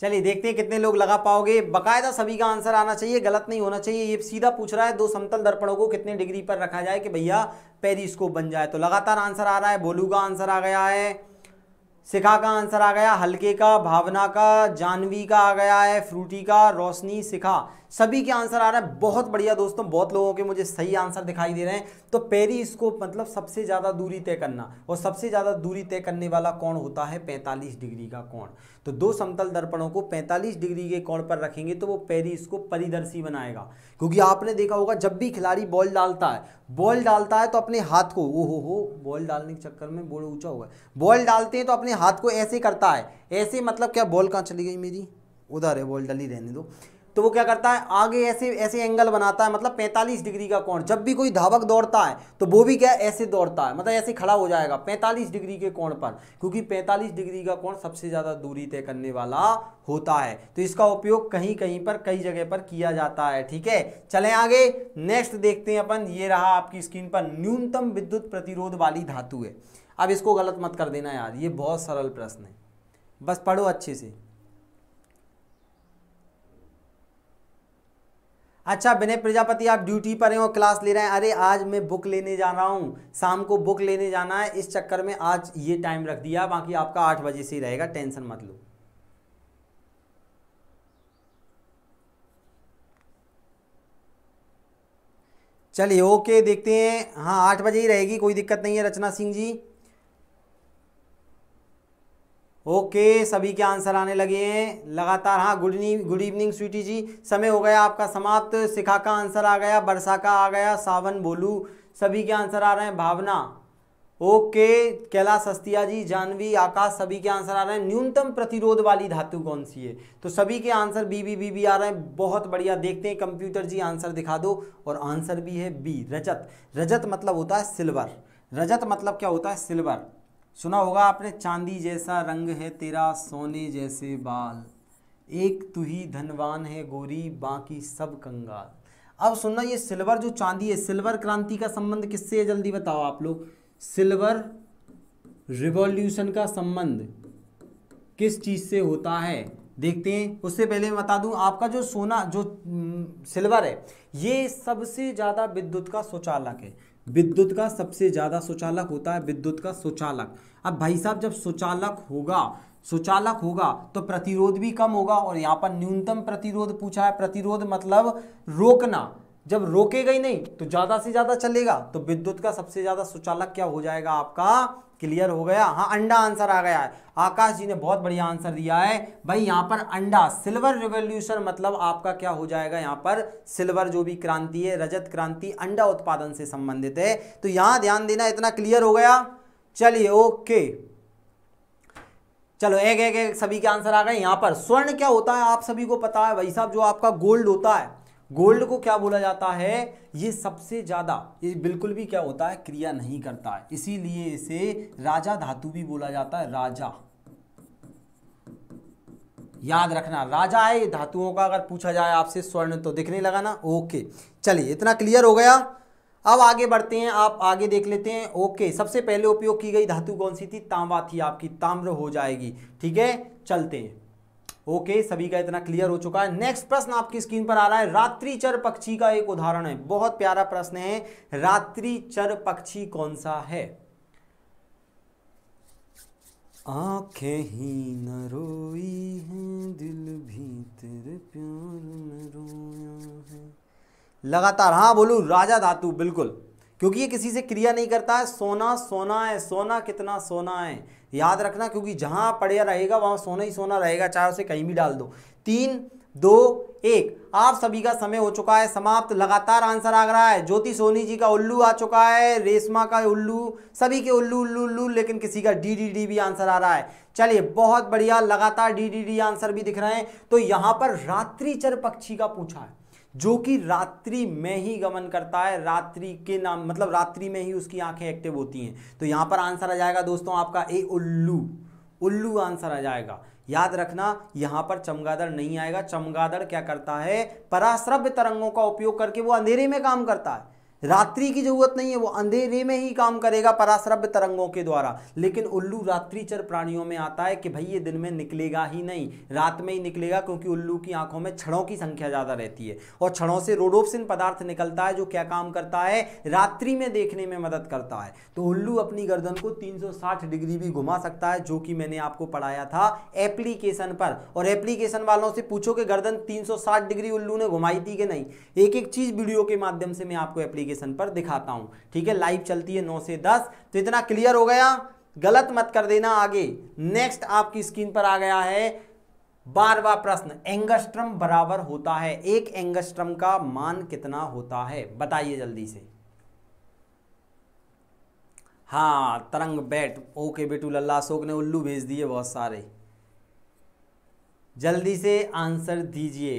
चलिए देखते हैं कितने लोग लगा पाओगे बकायदा सभी का आंसर आना चाहिए गलत नहीं होना चाहिए ये सीधा पूछ रहा है दो समतल दर्पणों को कितने डिग्री पर रखा जाए कि भैया पेरिस्कोप बन जाए तो लगातार आंसर आ रहा है भोलू का आंसर आ गया है शिखा का आंसर आ गया हल्के का भावना का जानवी का आ गया है फ्रूटी का रोशनी शिखा सभी के आंसर आ रहा है बहुत बढ़िया दोस्तों बहुत लोगों के मुझे सही आंसर दिखाई दे रहे हैं तो पेरी स्कोप मतलब सबसे ज़्यादा दूरी तय करना और सबसे ज़्यादा दूरी तय करने वाला कौन होता है 45 डिग्री का कौन तो दो समतल दर्पणों को 45 डिग्री के कौन पर रखेंगे तो वो पेरी स्कोप परिदर्शी बनाएगा क्योंकि आपने देखा होगा जब भी खिलाड़ी बॉल डालता है बॉल डालता है तो अपने हाथ को ओ हो हो बॉल डालने के चक्कर में बोल ऊँचा होगा बॉल डालते हैं तो अपने हाथ को ऐसे करता है ऐसे मतलब क्या बॉल कहाँ चली गई मेरी उधर है बॉल डली रहने दो तो वो क्या करता है आगे ऐसे ऐसे एंगल बनाता है मतलब 45 डिग्री का कोण जब भी कोई धावक दौड़ता है तो वो भी क्या ऐसे दौड़ता है मतलब ऐसे खड़ा हो जाएगा 45 डिग्री के कोण पर क्योंकि 45 डिग्री का कोण सबसे ज़्यादा दूरी तय करने वाला होता है तो इसका उपयोग कहीं कहीं पर कई जगह पर किया जाता है ठीक है चले आगे नेक्स्ट देखते हैं अपन ये रहा आपकी स्क्रीन पर न्यूनतम विद्युत प्रतिरोध वाली धातु है अब इसको गलत मत कर देना यार ये बहुत सरल प्रश्न है बस पढ़ो अच्छे से अच्छा विनय प्रजापति आप ड्यूटी पर हैं और क्लास ले रहे हैं अरे आज मैं बुक लेने जा रहा हूँ शाम को बुक लेने जाना है इस चक्कर में आज ये टाइम रख दिया बाकी आपका आठ बजे से ही रहेगा टेंशन मत लो चलिए ओके देखते हैं हाँ आठ बजे ही रहेगी कोई दिक्कत नहीं है रचना सिंह जी ओके सभी के आंसर आने लगे हैं लगातार हाँ good good evening Sweety ji समय हो गया आपका समाप्त शिखा का आंसर आ गया वर्षा का आ गया सावन बोलू सभी के आंसर आ रहे हैं भावना ओके कैलाश सस्तिया जी जानवी आकाश सभी के आंसर आ रहे हैं न्यूनतम प्रतिरोध वाली धातु कौन सी है तो सभी के answer B B B B आ रहे हैं बहुत बढ़िया देखते हैं कंप्यूटर जी आंसर दिखा दो और आंसर भी है बी रजत रजत मतलब होता है सिल्वर रजत मतलब क्या होता है सिल्वर सुना होगा आपने चांदी जैसा रंग है तेरा सोने जैसे बाल एक तू ही धनवान है गोरी बाकी सब कंगाल अब सुनना ये सिल्वर जो चांदी है सिल्वर क्रांति का संबंध किससे है जल्दी बताओ आप लोग सिल्वर रिवॉल्यूशन का संबंध किस चीज़ से होता है देखते हैं उससे पहले मैं बता दूं आपका जो सोना जो सिल्वर है ये सबसे ज़्यादा विद्युत का शौचालक है विद्युत का सबसे ज़्यादा शौचालक होता है विद्युत का शौचालक अब भाई साहब जब सुचालक होगा सुचालक होगा तो प्रतिरोध भी कम होगा और यहाँ पर न्यूनतम प्रतिरोध पूछा है प्रतिरोध मतलब रोकना जब रोकेगा ही नहीं तो ज़्यादा से ज़्यादा चलेगा तो विद्युत का सबसे ज़्यादा सुचालक क्या हो जाएगा आपका क्लियर हो गया हाँ अंडा आंसर आ गया है आकाश जी ने बहुत बढ़िया आंसर दिया है भाई यहाँ पर अंडा सिल्वर रिवोल्यूशन मतलब आपका क्या हो जाएगा यहाँ पर सिल्वर जो भी क्रांति है रजत क्रांति अंडा उत्पादन से संबंधित है तो यहाँ ध्यान देना इतना क्लियर हो गया चलिए ओके चलो एक एक एक सभी के आंसर आ गए यहाँ पर स्वर्ण क्या होता है आप सभी को पता है भाई साहब जो आपका गोल्ड होता है गोल्ड को क्या बोला जाता है ये सबसे ज़्यादा ये बिल्कुल भी क्या होता है क्रिया नहीं करता है इसीलिए इसे राजा धातु भी बोला जाता है राजा याद रखना राजा है धातुओं का अगर पूछा जाए आपसे स्वर्ण तो दिखने लगा ना ओके चलिए इतना क्लियर हो गया अब आगे बढ़ते हैं आप आगे देख लेते हैं ओके सबसे पहले उपयोग की गई धातु कौन सी थी तांबा थी आपकी ताम्र हो जाएगी ठीक है चलते हैं ओके सभी का इतना क्लियर हो चुका है नेक्स्ट प्रश्न आपकी स्क्रीन पर आ रहा है रात्रिचर पक्षी का एक उदाहरण है बहुत प्यारा प्रश्न है रात्रिचर पक्षी कौन सा है आंखें ही न रोई हैं दिल भी तेरे प्यार में रोया है लगातार हाँ बोलूँ राजा धातु बिल्कुल क्योंकि ये किसी से क्रिया नहीं करता है सोना सोना है सोना कितना सोना है याद रखना क्योंकि जहाँ पढ़िया रहेगा वहाँ सोना ही सोना रहेगा चाहे उसे कहीं भी डाल दो तीन दो एक आप सभी का समय हो चुका है समाप्त लगातार आंसर आ रहा है ज्योति सोनी जी का उल्लू आ चुका है रेशमा का उल्लू सभी के उल्लू उल्लू उल्लू लेकिन किसी का डी डी डी भी आंसर आ रहा है चलिए बहुत बढ़िया लगातार डी डी डी आंसर भी दिख रहे हैं तो यहाँ पर रात्रिचर पक्षी का पूछा है जो कि रात्रि में ही गमन करता है रात्रि के नाम मतलब रात्रि में ही उसकी आंखें एक्टिव होती हैं तो यहां पर आंसर आ जाएगा दोस्तों आपका ए उल्लू उल्लू आंसर आ जाएगा याद रखना यहां पर चमगादड़ नहीं आएगा चमगादड़ क्या करता है पराश्रव्य तरंगों का उपयोग करके वो अंधेरे में काम करता है रात्रि की जरूरत नहीं है वो अंधेरे में ही काम करेगा पराश्रव्य तरंगों के द्वारा लेकिन उल्लू रात्रिचर प्राणियों में आता है कि भाई ये दिन में निकलेगा ही नहीं रात में ही निकलेगा क्योंकि उल्लू की आंखों में छड़ों की संख्या ज़्यादा रहती है और छड़ों से रोडोपसिन पदार्थ निकलता है जो क्या काम करता है रात्रि में देखने में मदद करता है तो उल्लू अपनी गर्दन को तीन डिग्री भी घुमा सकता है जो कि मैंने आपको पढ़ाया था एप्लीकेशन पर और एप्लीकेशन वालों से पूछो कि गर्दन तीन डिग्री उल्लू ने घुमाई थी कि नहीं एक एक चीज़ वीडियो के माध्यम से मैं आपको एप्लीकेशन एप्लीकेशन पर दिखाता हूं ठीक है लाइव चलती है नौ से दस तो इतना क्लियर हो गया गलत मत कर देना आगे नेक्स्ट आपकी स्क्रीन पर आ गया है बारवा प्रश्न एंगस्ट्रम बराबर होता है एक एंगस्ट्रम का मान कितना होता है बताइए जल्दी से हाँ तरंग बैट ओके बेटू लल्ला अशोक ने उल्लू भेज दिए बहुत सारे जल्दी से आंसर दीजिए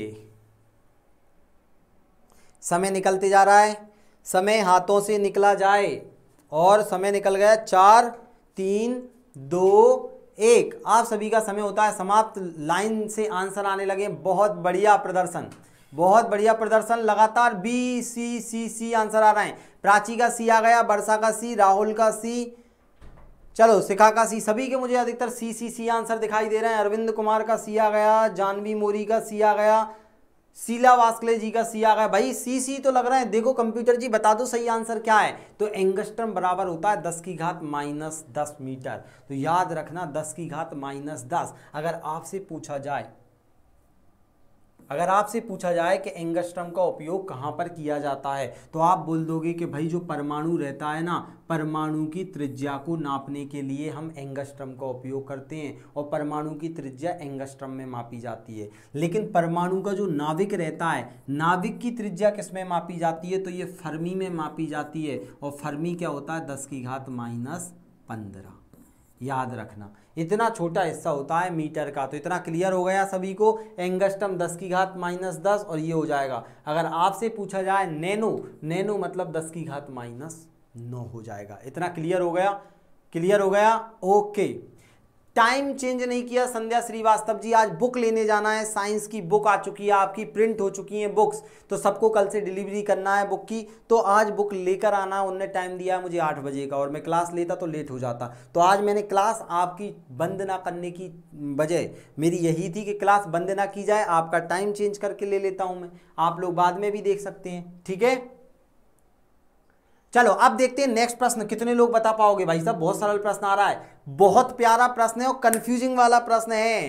समय निकलते जा रहा है समय हाथों से निकला जाए और समय निकल गया चार तीन दो एक आप सभी का समय होता है समाप्त लाइन से आंसर आने लगे बहुत बढ़िया प्रदर्शन बहुत बढ़िया प्रदर्शन लगातार बी सी सी सी आंसर आ रहे हैं प्राची का सी आ गया वर्षा का सी राहुल का सी चलो शिखा का सी सभी के मुझे अधिकतर सी सी सी आंसर दिखाई दे रहे हैं अरविंद कुमार का सी आ गया जानवी मोरी का सी आ गया सीला वास्कले जी का सी आ गया भाई सी सी तो लग रहा है देखो कंप्यूटर जी बता दो सही आंसर क्या है तो एंगस्ट्रम बराबर होता है दस की घात माइनस दस मीटर तो याद रखना दस की घात माइनस दस अगर आपसे पूछा जाए अगर आपसे पूछा जाए कि एंगस्ट्रम का उपयोग कहाँ पर किया जाता है तो आप बोल दोगे कि भाई जो परमाणु रहता है ना परमाणु की त्रिज्या को नापने के लिए हम एंगस्ट्रम का उपयोग करते हैं और परमाणु की त्रिज्या एंगस्ट्रम में मापी जाती है लेकिन परमाणु का जो नाभिक रहता है नाभिक की त्रिज्या किस में मापी जाती है तो ये फर्मी में मापी जाती है और फर्मी क्या होता है दस की घात माइनस पंद्रह याद रखना इतना छोटा हिस्सा होता है मीटर का तो इतना क्लियर हो गया सभी को एंगस्टम दस की घात माइनस दस और ये हो जाएगा अगर आपसे पूछा जाए नैनो नैनो मतलब दस की घात माइनस नौ हो जाएगा इतना क्लियर हो गया क्लियर हो गया ओके टाइम चेंज नहीं किया संध्या श्रीवास्तव जी आज बुक लेने जाना है साइंस की बुक आ चुकी है आपकी प्रिंट हो चुकी है बुक्स तो सबको कल से डिलीवरी करना है बुक की तो आज बुक लेकर आना उनने टाइम दिया मुझे आठ बजे का और मैं क्लास लेता तो लेट हो जाता तो आज मैंने क्लास आपकी बंद ना करने की बजाय मेरी यही थी कि क्लास बंद ना की जाए आपका टाइम चेंज करके ले लेता हूँ मैं आप लोग बाद में भी देख सकते हैं ठीक है चलो अब देखते हैं नेक्स्ट प्रश्न कितने लोग बता पाओगे भाई साहब बहुत सरल प्रश्न आ रहा है बहुत प्यारा प्रश्न है और कंफ्यूजिंग वाला प्रश्न है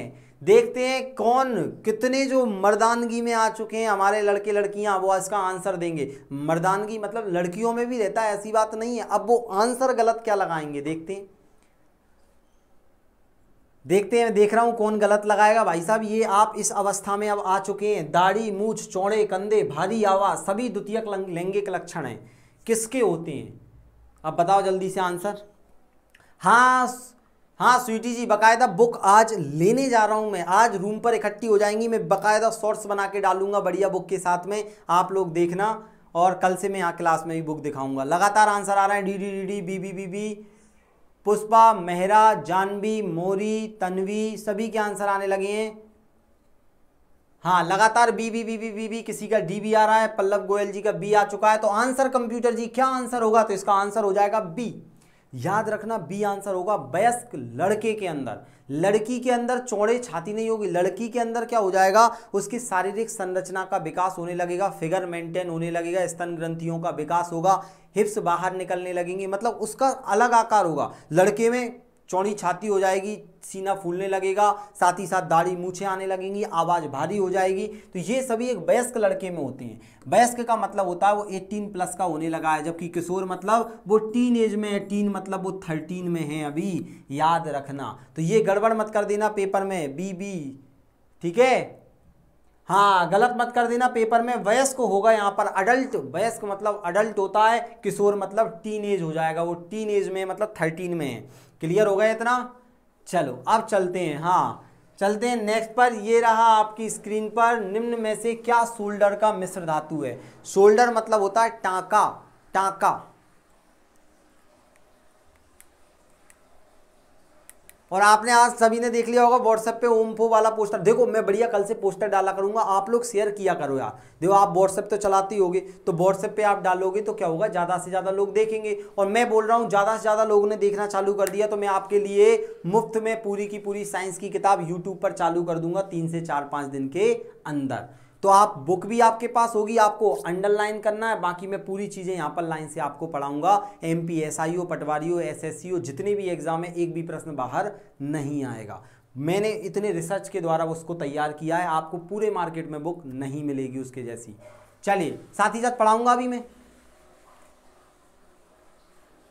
देखते हैं कौन कितने जो मर्दानगी में आ चुके हैं हमारे लड़के लड़कियां वो इसका आंसर देंगे मर्दानगी मतलब लड़कियों में भी रहता है ऐसी बात नहीं है अब वो आंसर गलत क्या लगाएंगे देखते हैं देखते हैं देख रहा हूं कौन गलत लगाएगा भाई साहब ये आप इस अवस्था में अब आ चुके हैं दाढ़ी मूछ चौड़े कंधे भारी आवाज सभी द्वितीय लैंगिक लक्षण हैं किसके होते हैं अब बताओ जल्दी से आंसर हाँ हाँ स्वीटी जी बकायदा बुक आज लेने जा रहा हूँ मैं आज रूम पर इकट्ठी हो जाएंगी मैं बकायदा शॉर्ट्स बना के डालूंगा बढ़िया बुक के साथ में आप लोग देखना और कल से मैं यहाँ क्लास में भी बुक दिखाऊंगा लगातार आंसर आ रहा है D D D D B B B B Pushpa Mehra Janvi Mori Tanvi सभी के आंसर आने लगे हैं हाँ लगातार B B B B B B किसी का डी बी आ रहा है पल्लव गोयल जी का बी आ चुका है तो आंसर कंप्यूटर जी क्या आंसर होगा तो इसका आंसर हो जाएगा बी याद रखना बी आंसर होगा वयस्क लड़के के अंदर लड़की के अंदर चौड़े छाती नहीं होगी लड़की के अंदर क्या हो जाएगा उसकी शारीरिक संरचना का विकास होने लगेगा फिगर मेंटेन होने लगेगा स्तन ग्रंथियों का विकास होगा हिप्स बाहर निकलने लगेंगे मतलब उसका अलग आकार होगा लड़के में चौड़ी छाती हो जाएगी सीना फूलने लगेगा साथ ही साथ दाढ़ी मूछे आने लगेंगी आवाज़ भारी हो जाएगी तो ये सभी एक वयस्क लड़के में होते हैं वयस्क का मतलब होता है वो 18 प्लस का होने लगा है जबकि किशोर मतलब वो टीन एज में है टीन मतलब वो 13 में है अभी याद रखना तो ये गड़बड़ मत कर देना पेपर में बी बी ठीक है हाँ गलत मत कर देना पेपर में वयस्क होगा यहाँ पर अडल्ट वयस्क मतलब अडल्ट होता है किशोर मतलब टीन एज हो जाएगा वो टीन एज में मतलब थर्टीन में है क्लियर हो गया इतना चलो अब चलते हैं हाँ चलते हैं नेक्स्ट पर ये रहा आपकी स्क्रीन पर निम्न में से क्या शोल्डर का मिश्र धातु है शोल्डर मतलब होता है टाका टाका और आपने आज सभी ने देख लिया होगा व्हाट्सएप पे ओमफो वाला पोस्टर देखो मैं बढ़िया कल से पोस्टर डाला करूंगा आप लोग शेयर किया करो यार देखो आप व्हाट्सएप तो चलाते होगी तो व्हाट्सएप पे आप डालोगे तो क्या होगा ज़्यादा से ज़्यादा लोग देखेंगे और मैं बोल रहा हूँ ज़्यादा से ज़्यादा लोगों ने देखना चालू कर दिया तो मैं आपके लिए मुफ्त में पूरी की पूरी साइंस की किताब यूट्यूब पर चालू कर दूंगा तीन से चार पाँच दिन के अंदर तो आप बुक भी आपके पास होगी आपको अंडरलाइन करना है बाकी मैं पूरी चीज़ें यहाँ पर लाइन से आपको पढ़ाऊंगा एम पी एस आई ओ पटवारी ओ एस एस सी ओ जितने भी एग्जाम है एक भी प्रश्न बाहर नहीं आएगा मैंने इतने रिसर्च के द्वारा उसको तैयार किया है आपको पूरे मार्केट में बुक नहीं मिलेगी उसके जैसी चलिए साथ ही साथ पढ़ाऊंगा भी मैं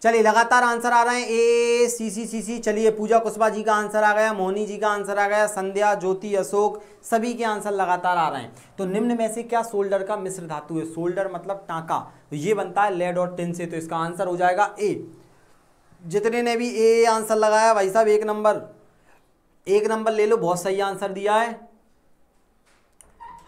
चलिए लगातार आंसर आ रहे हैं ए सी सी सी सी चलिए पूजा कुशवा जी का आंसर आ गया मोहनी जी का आंसर आ गया संध्या ज्योति अशोक सभी के आंसर लगातार आ रहे हैं तो निम्न में से क्या सोल्डर का मिश्र धातु है सोल्डर मतलब टाका तो ये बनता है लेड और टिन से तो इसका आंसर हो जाएगा ए जितने ने भी ए आंसर लगाया भाई साहब एक नंबर एक नंबर ले लो बहुत सही आंसर दिया है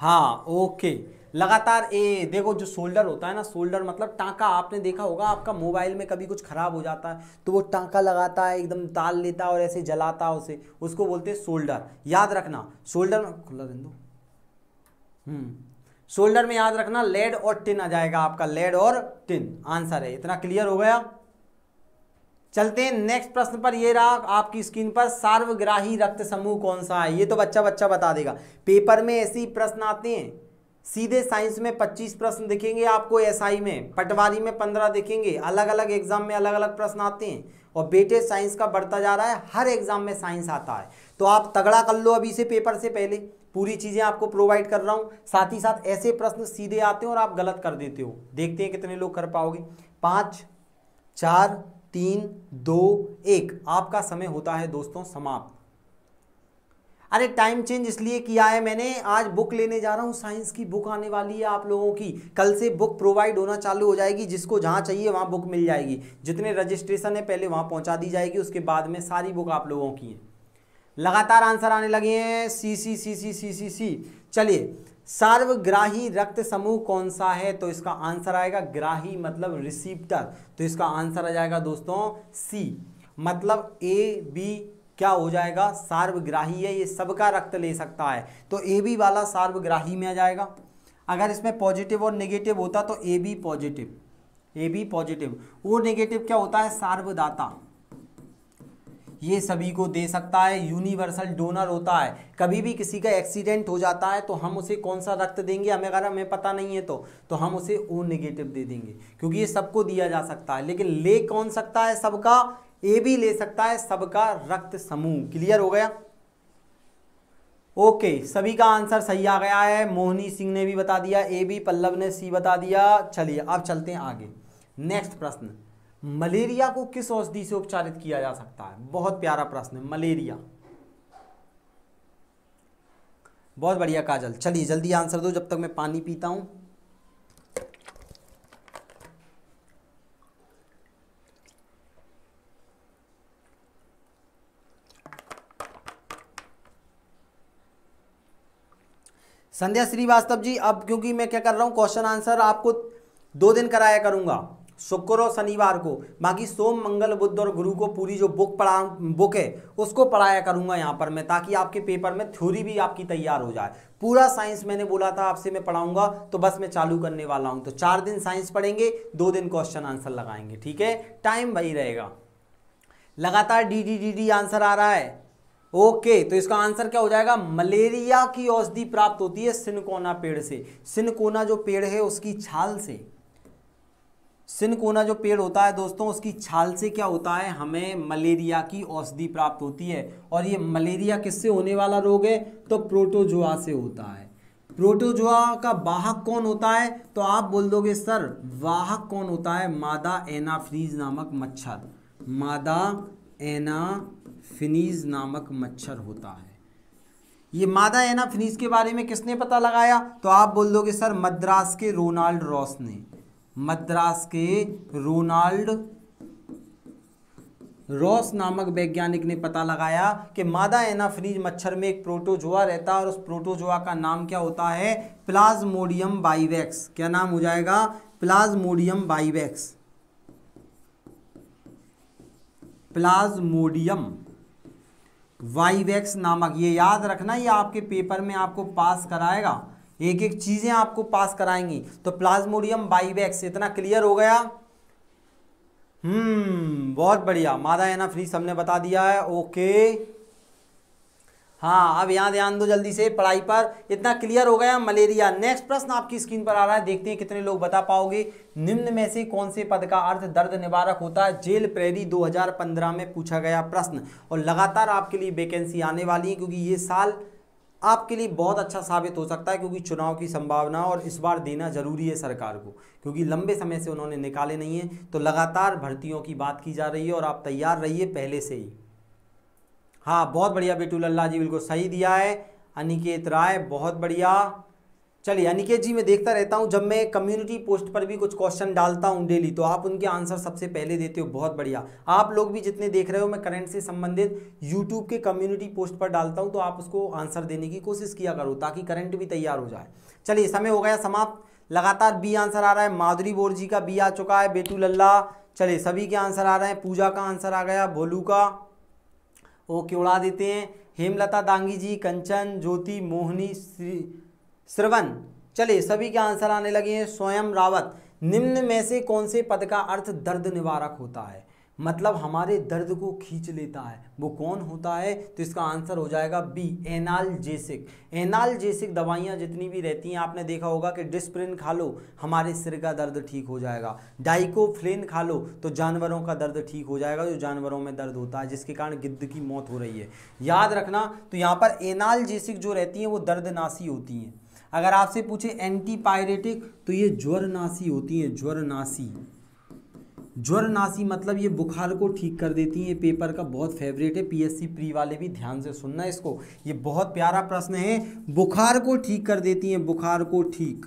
हाँ ओके लगातार ए देखो जो सोल्डर होता है ना सोल्डर मतलब टाँका आपने देखा होगा आपका मोबाइल में कभी कुछ ख़राब हो जाता है तो वो टाँका लगाता है एकदम ताल लेता है और ऐसे जलाता है उसे उसको बोलते हैं सोल्डर याद रखना सोल्डर खुला दो शोल्डर हम्म, में याद रखना लेड और टिन आ जाएगा आपका लेड और टिन आंसर है इतना क्लियर हो गया चलते हैं नेक्स्ट प्रश्न पर ये रहा आपकी स्क्रीन पर सार्वग्राही रक्त समूह कौन सा है ये तो बच्चा बच्चा बता देगा पेपर में ऐसे ही प्रश्न आते हैं सीधे साइंस में 25 प्रश्न दिखेंगे आपको एसआई में पटवारी में 15 दिखेंगे अलग अलग एग्जाम में अलग अलग प्रश्न आते हैं और बेटे साइंस का बढ़ता जा रहा है हर एग्जाम में साइंस आता है तो आप तगड़ा कर लो अभी से पेपर से पहले पूरी चीज़ें आपको प्रोवाइड कर रहा हूँ साथ ही साथ ऐसे प्रश्न सीधे आते हैं और आप गलत कर देते हो देखते हैं कितने लोग कर पाओगे पाँच चार तीन दो एक आपका समय होता है दोस्तों समाप्त अरे टाइम चेंज इसलिए किया है मैंने आज बुक लेने जा रहा हूँ साइंस की बुक आने वाली है आप लोगों की कल से बुक प्रोवाइड होना चालू हो जाएगी जिसको जहाँ चाहिए वहाँ बुक मिल जाएगी जितने रजिस्ट्रेशन है पहले वहाँ पहुँचा दी जाएगी उसके बाद में सारी बुक आप लोगों की है लगातार आंसर आने लगे हैं सी सी सी सी सी सी सी चलिए सर्वग्राही रक्त समूह कौन सा है तो इसका आंसर आएगा ग्राही मतलब रिसीप्टर तो इसका आंसर आ जाएगा दोस्तों सी मतलब ए बी क्या हो जाएगा सार्वग्राही है ये सबका रक्त ले सकता है तो ए बी वाला सार्वग्राही में आ जाएगा अगर इसमें पॉजिटिव और नेगेटिव होता तो A B positive A B positive वो नेगेटिव क्या होता है सार्वदाता ये सभी को दे सकता है यूनिवर्सल डोनर होता है कभी भी किसी का एक्सीडेंट हो जाता है तो हम उसे कौन सा रक्त देंगे हमें अगर हमें पता नहीं है तो तो हम उसे ओ नेगेटिव दे देंगे क्योंकि ये सबको दिया जा सकता है लेकिन ले कौन सकता है सबका ए भी ले सकता है सबका रक्त समूह क्लियर हो गया ओके सभी का आंसर सही आ गया है मोहनी सिंह ने भी बता दिया ए बी पल्लव ने सी बता दिया चलिए अब चलते हैं आगे नेक्स्ट प्रश्न मलेरिया को किस औषधि से उपचारित किया जा सकता है बहुत प्यारा प्रश्न मलेरिया बहुत बढ़िया काजल चलिए जल्दी आंसर दो जब तक मैं पानी पीता हूं संध्या श्रीवास्तव जी अब क्योंकि मैं क्या कर रहा हूँ क्वेश्चन आंसर आपको दो दिन कराया करूँगा शुक्र और शनिवार को बाकी सोम मंगल बुद्ध और गुरु को पूरी जो बुक पढ़ा बुक है उसको पढ़ाया करूँगा यहाँ पर मैं ताकि आपके पेपर में थ्योरी भी आपकी तैयार हो जाए पूरा साइंस मैंने बोला था आपसे मैं पढ़ाऊंगा तो बस मैं चालू करने वाला हूँ तो चार दिन साइंस पढ़ेंगे दो दिन क्वेश्चन आंसर लगाएंगे ठीक है टाइम वही रहेगा लगातार D D D D answer आ रहा है ओके तो इसका आंसर क्या हो जाएगा मलेरिया की औषधि प्राप्त होती है सिनकोना पेड़ से सिनकोना जो पेड़ है उसकी छाल से सिनकोना जो पेड़ होता है दोस्तों उसकी छाल से क्या होता है हमें मलेरिया की औषधि प्राप्त होती है और ये मलेरिया किससे होने वाला रोग है तो प्रोटोजोआ से होता है प्रोटोजोआ का वाहक कौन होता है तो आप बोल दोगे सर वाहक कौन होता है मादा एनाफ्रीज नामक मच्छर मादा एना फिनीज़ नामक मच्छर होता है ये मादा एना फिनीज के बारे में किसने पता लगाया तो आप बोल दोगे सर मद्रास के रोनाल्ड रॉस ने मद्रास के रोनाल्ड रॉस नामक वैज्ञानिक ने पता लगाया कि मादा एनाफ्रीज मच्छर में एक प्रोटोजोआ रहता है और उस प्रोटोजोआ का नाम क्या होता है प्लाज्मोडियम बाइवैक्स क्या नाम हो जाएगा प्लाज्मोडियम बाइवैक्स प्लाज्मोडियम वाइवैक्स नामक ये याद रखना ये आपके पेपर में आपको पास कराएगा एक एक चीज़ें आपको पास कराएंगी तो प्लाज्मोडियम वाइवेक्स इतना क्लियर हो गया हम्म बहुत बढ़िया मादा एना फ्री सबने बता दिया है ओके हाँ अब यहाँ ध्यान दो जल्दी से पढ़ाई पर इतना क्लियर हो गया मलेरिया नेक्स्ट प्रश्न आपकी स्क्रीन पर आ रहा है देखते हैं कितने लोग बता पाओगे निम्न में से कौन से पद का अर्थ दर्द निवारक होता है जेल प्रेरी 2015 में पूछा गया प्रश्न और लगातार आपके लिए वैकेंसी आने वाली है क्योंकि ये साल आपके लिए बहुत अच्छा साबित हो सकता है क्योंकि चुनाव की संभावना और इस बार देना ज़रूरी है सरकार को क्योंकि लंबे समय से उन्होंने निकाले नहीं है तो लगातार भर्तियों की बात की जा रही है और आप तैयार रहिए पहले से ही हाँ बहुत बढ़िया बेटू अल्लाह जी बिल्कुल सही दिया है अनिकेत राय बहुत बढ़िया चलिए अनिकेत जी मैं देखता रहता हूँ जब मैं कम्युनिटी पोस्ट पर भी कुछ क्वेश्चन डालता हूँ डेली तो आप उनके आंसर सबसे पहले देते हो बहुत बढ़िया आप लोग भी जितने देख रहे हो मैं करंट से संबंधित यूट्यूब के कम्युनिटी पोस्ट पर डालता हूँ तो आप उसको आंसर देने की कोशिश किया करो ताकि करंट भी तैयार हो जाए चलिए समय हो गया समाप्त लगातार बी आंसर आ रहा है माधुरी बोर जी का बी आ चुका है बेटू लल्ला चलिए सभी के आंसर आ रहे हैं पूजा का आंसर आ गया भोलू का ओके उड़ा देते हैं हेमलता दांगी जी कंचन ज्योति मोहनी श्री श्रवण चले सभी के आंसर आने लगे हैं स्वयं रावत निम्न में से कौन से पद का अर्थ दर्द निवारक होता है मतलब हमारे दर्द को खींच लेता है वो कौन होता है तो इसका आंसर हो जाएगा बी एनालजेसिक एनालजेसिक दवाइयाँ जितनी भी रहती हैं आपने देखा होगा कि डिस्प्रिन खा लो हमारे सिर का दर्द ठीक हो जाएगा डाइकोफ्लिन खा लो तो जानवरों का दर्द ठीक हो जाएगा जो जानवरों में दर्द होता है जिसके कारण गिद्ध की मौत हो रही है याद रखना तो यहाँ पर एनालजेसिक जो रहती हैं वो दर्दनाशी होती हैं अगर आपसे पूछे एंटीपायरेटिक तो ये ज्वरनाशी होती हैं ज्वरनाशी ज्वरनाशी मतलब ये बुखार को ठीक कर देती है ये पेपर का बहुत फेवरेट है पीएससी प्री वाले भी ध्यान से सुनना इसको ये बहुत प्यारा प्रश्न है बुखार को ठीक कर देती है बुखार को ठीक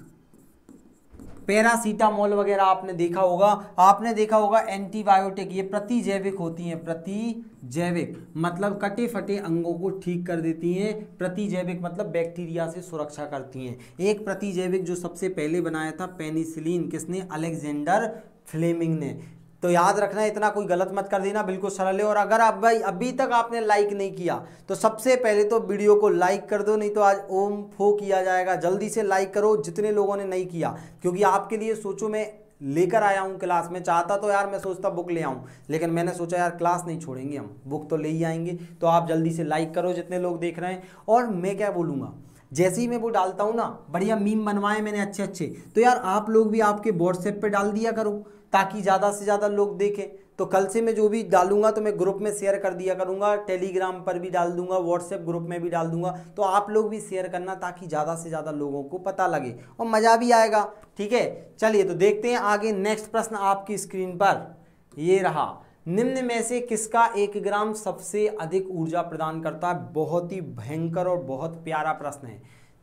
पैरासीटामोल वगैरह आपने देखा होगा आपने देखा होगा एंटीबायोटिक ये प्रतिजैविक होती हैं प्रतिजैविक मतलब कटे फटे अंगों को ठीक कर देती हैं प्रतिजैविक मतलब बैक्टीरिया से सुरक्षा करती हैं एक प्रतिजैविक जो सबसे पहले बनाया था पेनिसिलिन किसने अलेक्जेंडर फ्लेमिंग ने तो याद रखना इतना कोई गलत मत कर देना बिल्कुल सरल है और अगर आप भाई अभी तक आपने लाइक नहीं किया तो सबसे पहले तो वीडियो को लाइक कर दो नहीं तो आज ओम फो किया जाएगा जल्दी से लाइक करो जितने लोगों ने नहीं किया क्योंकि आपके लिए सोचो मैं लेकर आया हूँ क्लास में चाहता तो यार मैं सोचता बुक ले आऊँ लेकिन मैंने सोचा यार क्लास नहीं छोड़ेंगे हम बुक तो ले ही आएंगे तो आप जल्दी से लाइक करो जितने लोग देख रहे हैं और मैं क्या बोलूँगा जैसे ही मैं वो डालता हूँ ना बढ़िया मीम बनवाए मैंने अच्छे अच्छे तो यार आप लोग भी आपके व्हाट्सएप पर डाल दिया करो ताकि ज़्यादा से ज़्यादा लोग देखें तो कल से मैं जो भी डालूंगा तो मैं ग्रुप में शेयर कर दिया करूंगा टेलीग्राम पर भी डाल दूंगा व्हाट्सएप ग्रुप में भी डाल दूंगा तो आप लोग भी शेयर करना ताकि ज़्यादा से ज़्यादा लोगों को पता लगे और मज़ा भी आएगा ठीक है चलिए तो देखते हैं आगे नेक्स्ट प्रश्न आपकी स्क्रीन पर ये रहा निम्न में से किसका एक ग्राम सबसे अधिक ऊर्जा प्रदान करता है बहुत ही भयंकर और बहुत प्यारा प्रश्न है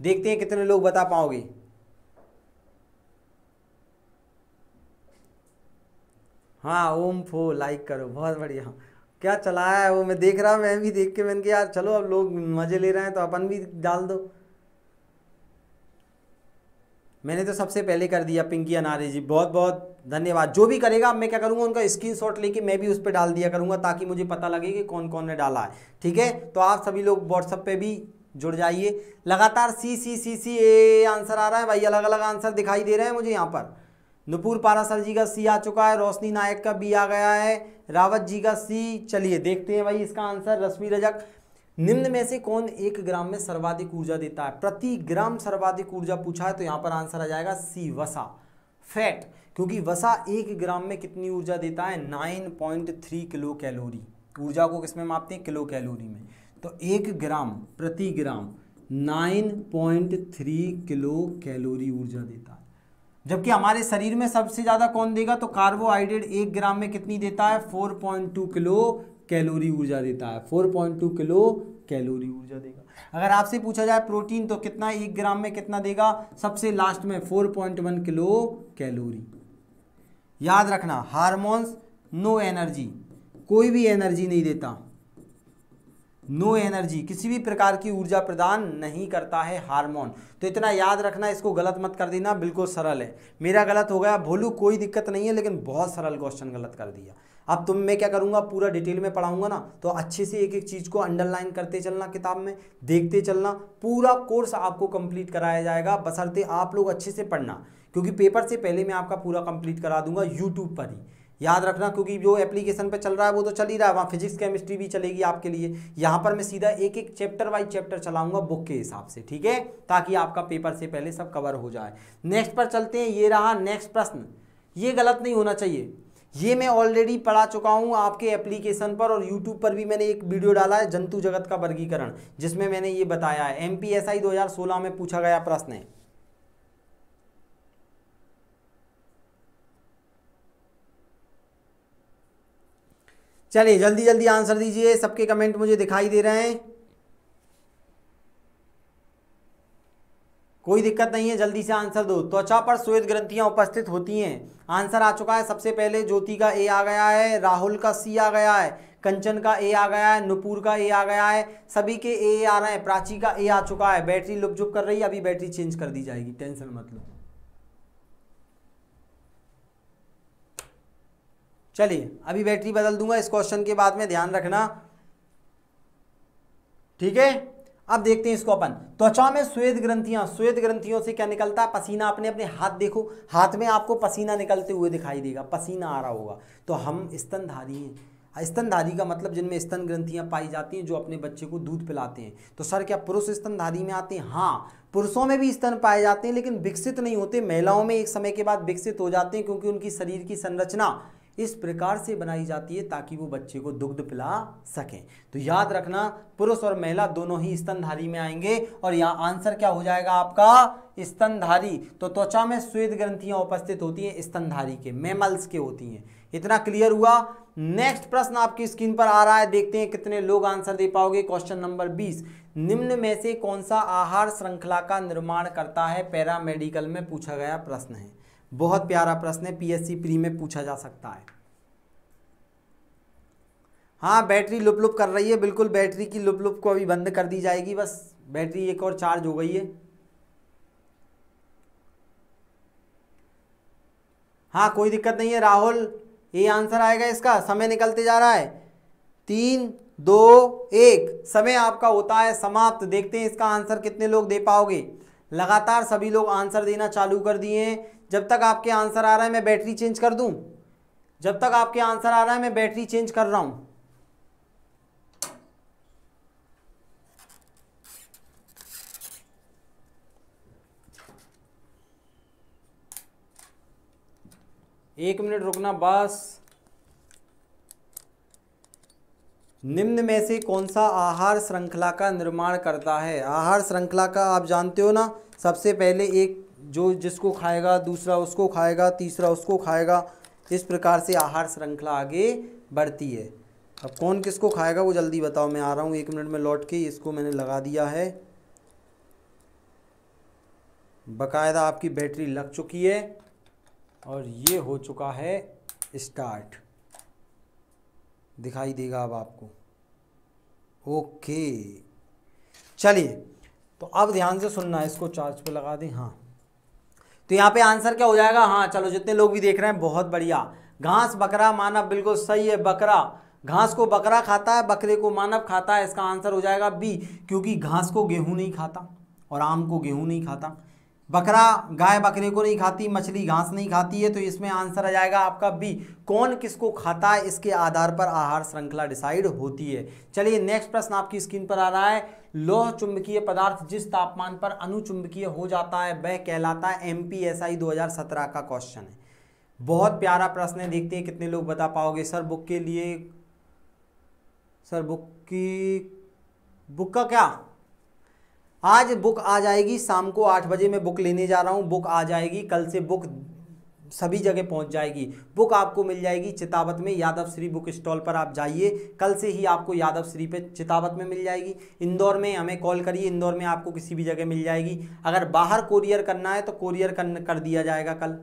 देखते हैं कितने लोग बता पाओगे हाँ ओम फो लाइक करो बहुत बढ़िया क्या चलाया है वो मैं देख रहा मैं भी देख के मैंने कहा यार चलो अब लोग मज़े ले रहे हैं तो अपन भी डाल दो मैंने तो सबसे पहले कर दिया पिंकी अनारे जी बहुत बहुत धन्यवाद जो भी करेगा अब मैं क्या करूँगा उनका स्क्रीन शॉट लेके मैं भी उस पर डाल दिया करूँगा ताकि मुझे पता लगे कि कौन कौन ने डाला है ठीक है तो आप सभी लोग व्हाट्सअप पे भी जुड़ जाइए लगातार सी सी सी सी ए आंसर आ रहा है भाई अलग अलग आंसर दिखाई दे रहे हैं मुझे यहाँ पर नुपुर पारासर जी का सी आ चुका है रोशनी नायक का बी आ गया है रावत जी का सी चलिए देखते हैं भाई इसका आंसर रश्मि रजक निम्न में से कौन एक ग्राम में सर्वाधिक ऊर्जा देता है प्रति ग्राम सर्वाधिक ऊर्जा पूछा है तो यहाँ पर आंसर आ जाएगा सी वसा फैट क्योंकि वसा एक ग्राम में कितनी ऊर्जा देता है 9.3 किलो कैलोरी ऊर्जा को किसमें मापते हैं किलो कैलोरी में तो एक ग्राम प्रति ग्राम 9.3 किलो कैलोरी ऊर्जा देता है जबकि हमारे शरीर में सबसे ज़्यादा कौन देगा तो कार्बोहाइड्रेट एक ग्राम में कितनी देता है 4.2 किलो कैलोरी ऊर्जा देता है 4.2 किलो कैलोरी ऊर्जा देगा अगर आपसे पूछा जाए प्रोटीन तो कितना एक ग्राम में कितना देगा सबसे लास्ट में 4.1 किलो कैलोरी याद रखना हार्मोन्स नो एनर्जी कोई भी एनर्जी नहीं देता नो एनर्जी किसी भी प्रकार की ऊर्जा प्रदान नहीं करता है हार्मोन तो इतना याद रखना इसको गलत मत कर देना बिल्कुल सरल है मेरा गलत हो गया भोलू कोई दिक्कत नहीं है लेकिन बहुत सरल क्वेश्चन गलत कर दिया अब तुम मैं क्या करूँगा पूरा डिटेल में पढ़ाऊँगा ना तो अच्छे से एक एक चीज़ को अंडरलाइन करते चलना किताब में देखते चलना पूरा कोर्स आपको कंप्लीट कराया जाएगा बसरते आप लोग अच्छे से पढ़ना क्योंकि पेपर से पहले मैं आपका पूरा कंप्लीट करा दूंगा यूट्यूब पर ही याद रखना क्योंकि जो एप्लीकेशन पे चल रहा है वो तो चल ही रहा है वहाँ फिजिक्स केमिस्ट्री भी चलेगी आपके लिए यहाँ पर मैं सीधा एक एक चैप्टर वाइज चैप्टर चलाऊंगा बुक के हिसाब से ठीक है ताकि आपका पेपर से पहले सब कवर हो जाए नेक्स्ट पर चलते हैं ये रहा नेक्स्ट प्रश्न ये गलत नहीं होना चाहिए ये मैं ऑलरेडी पढ़ा चुका हूँ आपके एप्लीकेशन पर और यूट्यूब पर भी मैंने एक वीडियो डाला है जंतु जगत का वर्गीकरण जिसमें मैंने ये बताया है एम पी एस आई दो हजार सोलह में पूछा गया प्रश्न है चलिए जल्दी जल्दी आंसर दीजिए सबके कमेंट मुझे दिखाई दे रहे हैं कोई दिक्कत नहीं है जल्दी से आंसर दो त्वचा पर श्वेत ग्रंथियां उपस्थित होती हैं आंसर आ चुका है सबसे पहले ज्योति का ए आ गया है राहुल का सी आ गया है कंचन का ए आ गया है नुपुर का ए आ गया है सभी के ए आ रहे हैं प्राची का ए आ चुका है बैटरी झुप कर रही है अभी बैटरी चेंज कर दी जाएगी टेंशन मत लो चलिए अभी बैटरी बदल दूंगा इस क्वेश्चन के बाद में ध्यान रखना ठीक है अब देखते हैं इसको अपन त्वचा में श्वेत ग्रंथियां श्वेत ग्रंथियों से क्या निकलता है पसीना अपने अपने हाथ देखो हाथ में आपको पसीना निकलते हुए दिखाई देगा पसीना आ रहा होगा तो हम स्तनधारी हैं स्तनधारी का मतलब जिनमें स्तन ग्रंथियां पाई जाती हैं जो अपने बच्चे को दूध पिलाते हैं तो सर क्या पुरुष स्तनधारी में आते हैं हाँ पुरुषों में भी स्तन पाए जाते हैं लेकिन विकसित नहीं होते महिलाओं में एक समय के बाद विकसित हो जाते हैं क्योंकि उनकी शरीर की संरचना इस प्रकार से बनाई जाती है ताकि वो बच्चे को दुग्ध पिला सकें तो याद रखना पुरुष और महिला दोनों ही स्तनधारी में आएंगे और यहाँ आंसर क्या हो जाएगा आपका स्तनधारी तो त्वचा में स्वेद ग्रंथियाँ उपस्थित होती हैं स्तनधारी के मेमल्स के होती हैं इतना क्लियर हुआ नेक्स्ट प्रश्न आपकी स्क्रीन पर आ रहा है देखते हैं कितने लोग आंसर दे पाओगे क्वेश्चन नंबर बीस निम्न में से कौन सा आहार श्रृंखला का निर्माण करता है पैरामेडिकल में पूछा गया प्रश्न है बहुत प्यारा प्रश्न है पीएससी प्री में पूछा जा सकता है हाँ बैटरी लुप लुप कर रही है बिल्कुल बैटरी की लुप लुप को अभी बंद कर दी जाएगी बस बैटरी एक और चार्ज हो गई है हाँ कोई दिक्कत नहीं है राहुल ये आंसर आएगा इसका समय निकलते जा रहा है तीन दो एक समय आपका होता है समाप्त देखते हैं इसका आंसर कितने लोग दे पाओगे लगातार सभी लोग आंसर देना चालू कर दिए हैं जब तक आपके आंसर आ रहा है मैं बैटरी चेंज कर दूं जब तक आपके आंसर आ रहा है मैं बैटरी चेंज कर रहा हूं एक मिनट रुकना बस निम्न में से कौन सा आहार श्रृंखला का निर्माण करता है आहार श्रृंखला का आप जानते हो ना सबसे पहले एक जो जिसको खाएगा दूसरा उसको खाएगा तीसरा उसको खाएगा इस प्रकार से आहार श्रृंखला आगे बढ़ती है अब कौन किसको खाएगा वो जल्दी बताओ मैं आ रहा हूँ एक मिनट में लौट के इसको मैंने लगा दिया है बकायदा आपकी बैटरी लग चुकी है और ये हो चुका है स्टार्ट दिखाई देगा अब आपको ओके चलिए तो अब ध्यान से सुनना है इसको चार्ज पे लगा दें हाँ तो यहाँ पे आंसर क्या हो जाएगा हाँ चलो जितने लोग भी देख रहे हैं बहुत बढ़िया घास बकरा मानव बिल्कुल सही है बकरा घास को बकरा खाता है बकरे को मानव खाता है इसका आंसर हो जाएगा बी क्योंकि घास को गेहूं नहीं खाता और आम को गेहूं नहीं खाता बकरा गाय बकरे को नहीं खाती मछली घास नहीं खाती है तो इसमें आंसर आ जाएगा आपका बी कौन किसको खाता है इसके आधार पर आहार श्रृंखला डिसाइड होती है चलिए नेक्स्ट प्रश्न आपकी स्क्रीन पर आ रहा है लोह चुंबकीय पदार्थ जिस तापमान पर अनुचुंबकीय हो जाता है वह कहलाता है एम पी एस आई दो हजार सत्रह का क्वेश्चन है बहुत प्यारा प्रश्न है देखते हैं कितने लोग बता पाओगे सर बुक के लिए सर बुक की बुक का क्या आज बुक आ जाएगी शाम को आठ बजे मैं बुक लेने जा रहा हूँ बुक आ जाएगी कल से बुक सभी जगह पहुंच जाएगी बुक आपको मिल जाएगी चितावत में यादव श्री बुक स्टॉल पर आप जाइए कल से ही आपको यादव श्री पे चितावत में मिल जाएगी इंदौर में हमें कॉल करिए इंदौर में आपको किसी भी जगह मिल जाएगी अगर बाहर कोरियर करना है तो कोरियर कर, कर दिया जाएगा कल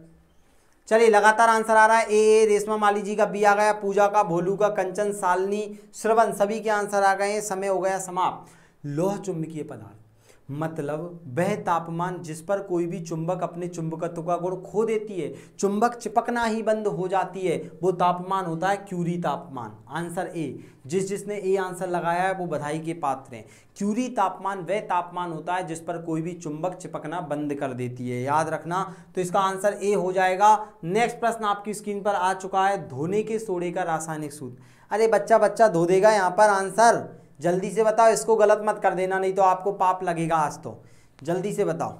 चलिए लगातार आंसर आ रहा है ए ए रेशमा माली जी का बी आ गया पूजा का भोलू का कंचन सालनी श्रवण सभी के आंसर आ गए हैं समय हो गया समाप्त लोह चुंबकीय पदार्थ मतलब वह तापमान जिस पर कोई भी चुंबक अपने चुंबकत्व का गुण खो देती है चुंबक चिपकना ही बंद हो जाती है वो तापमान होता है क्यूरी तापमान आंसर ए जिस जिसने ए आंसर लगाया है वो बधाई के पात्र हैं क्यूरी तापमान वह तापमान होता है जिस पर कोई भी चुंबक चिपकना बंद कर देती है याद रखना तो इसका आंसर ए हो जाएगा नेक्स्ट प्रश्न आपकी स्क्रीन पर आ चुका है धोने के सोड़े का रासायनिक सूत्र अरे बच्चा बच्चा धो देगा यहाँ पर आंसर जल्दी से बताओ इसको गलत मत कर देना नहीं तो आपको पाप लगेगा आज तो जल्दी से बताओ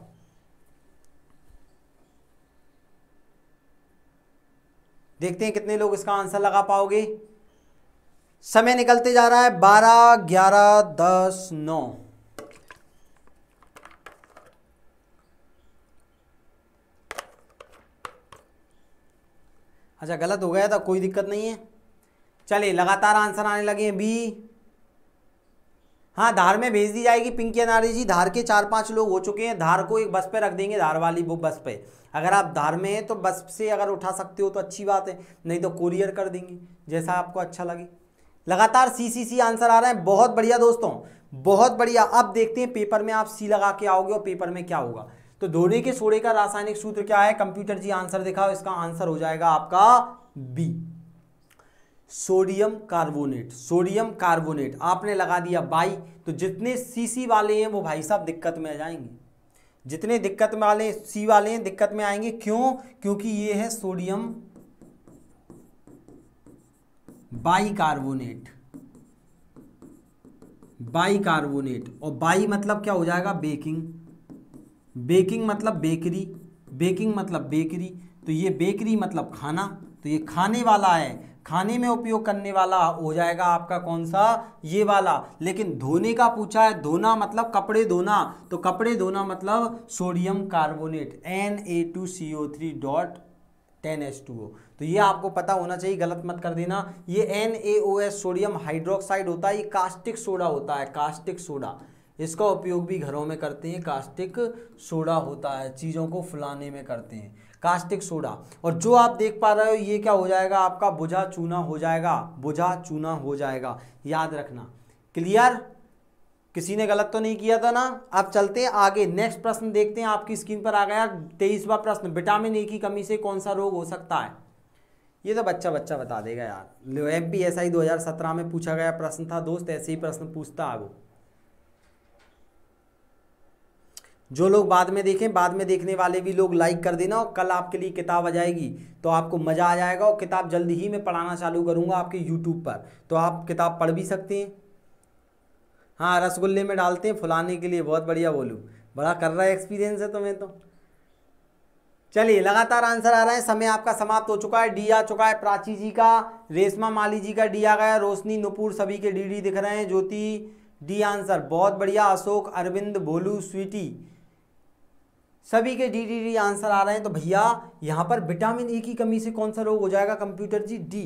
देखते हैं कितने लोग इसका आंसर लगा पाओगे समय निकलते जा रहा है बारह ग्यारह दस नौ अच्छा गलत हो गया था कोई दिक्कत नहीं है चलिए लगातार आंसर आने लगे हैं बी हाँ धार में भेज दी जाएगी पिंकी अनारी जी धार के चार पांच लोग हो चुके हैं धार को एक बस पे रख देंगे धार वाली वो बस पे अगर आप धार में हैं तो बस से अगर उठा सकते हो तो अच्छी बात है नहीं तो कोरियर कर देंगे जैसा आपको अच्छा लगे लगातार सी सी सी आंसर आ रहे हैं बहुत बढ़िया दोस्तों बहुत बढ़िया अब देखते हैं पेपर में आप सी लगा के आओगे और पेपर में क्या होगा तो धोने के सोड़े का रासायनिक सूत्र क्या है कंप्यूटर जी आंसर दिखाओ इसका आंसर हो जाएगा आपका B sodium carbonate sodium carbonate आपने लगा दिया बाई तो जितने सीसी वाले हैं वो भाई साहब दिक्कत में आ जाएंगे जितने दिक्कत में वाले सी वाले हैं दिक्कत में आएंगे क्यों क्योंकि ये है sodium bicarbonate bicarbonate और बाई मतलब क्या हो जाएगा बेकिंग बेकिंग मतलब बेकरी बेकिंग मतलब बेकरी तो ये बेकरी मतलब खाना तो ये खाने वाला है खाने में उपयोग करने वाला हो जाएगा आपका कौन सा ये वाला लेकिन धोने का पूछा है धोना मतलब कपड़े धोना तो कपड़े धोना मतलब sodium carbonate N A two C O three dot ten S two O तो ये आपको पता होना चाहिए गलत मत कर देना ये N A O S sodium hydroxide होता है ये कास्टिक सोडा होता है कास्टिक सोडा इसका उपयोग भी घरों में करते हैं कास्टिक सोडा होता है चीज़ों को फुलाने में करते हैं कास्टिक सोडा और जो आप देख पा रहे हो ये क्या हो जाएगा आपका बुझा चूना हो जाएगा बुझा चूना हो जाएगा याद रखना क्लियर किसी ने गलत तो नहीं किया था ना अब चलते हैं आगे नेक्स्ट प्रश्न देखते हैं आपकी स्क्रीन पर आ गया तेईसवा प्रश्न विटामिन ए की कमी से कौन सा रोग हो सकता है ये तो बच्चा बच्चा बता देगा यार एम पी एस आई दो में पूछा गया प्रश्न था दोस्त ऐसे ही प्रश्न पूछता है वो जो लोग बाद में देखें बाद में देखने वाले भी लोग लाइक कर देना और कल आपके लिए किताब आ जाएगी तो आपको मज़ा आ जाएगा और किताब जल्दी ही मैं पढ़ाना चालू करूँगा आपके यूट्यूब पर तो आप किताब पढ़ भी सकते हैं हाँ रसगुल्ले में डालते हैं फुलाने के लिए बहुत बढ़िया बोलूँ बड़ा कर रहा है एक्सपीरियंस है तुम्हें तो चलिए लगातार आंसर आ रहे हैं समय आपका समाप्त हो चुका है डी आ चुका है प्राची जी का रेशमा माली जी का डी आ गया रोशनी नुपुर सभी के डी डी दिख रहे हैं ज्योति डी आंसर बहुत बढ़िया अशोक अरविंद भोलू स्वीटी सभी के डी डी डी आंसर आ रहे हैं तो भैया यहाँ पर विटामिन ए e की कमी से कौन सा रोग हो जाएगा कंप्यूटर जी डी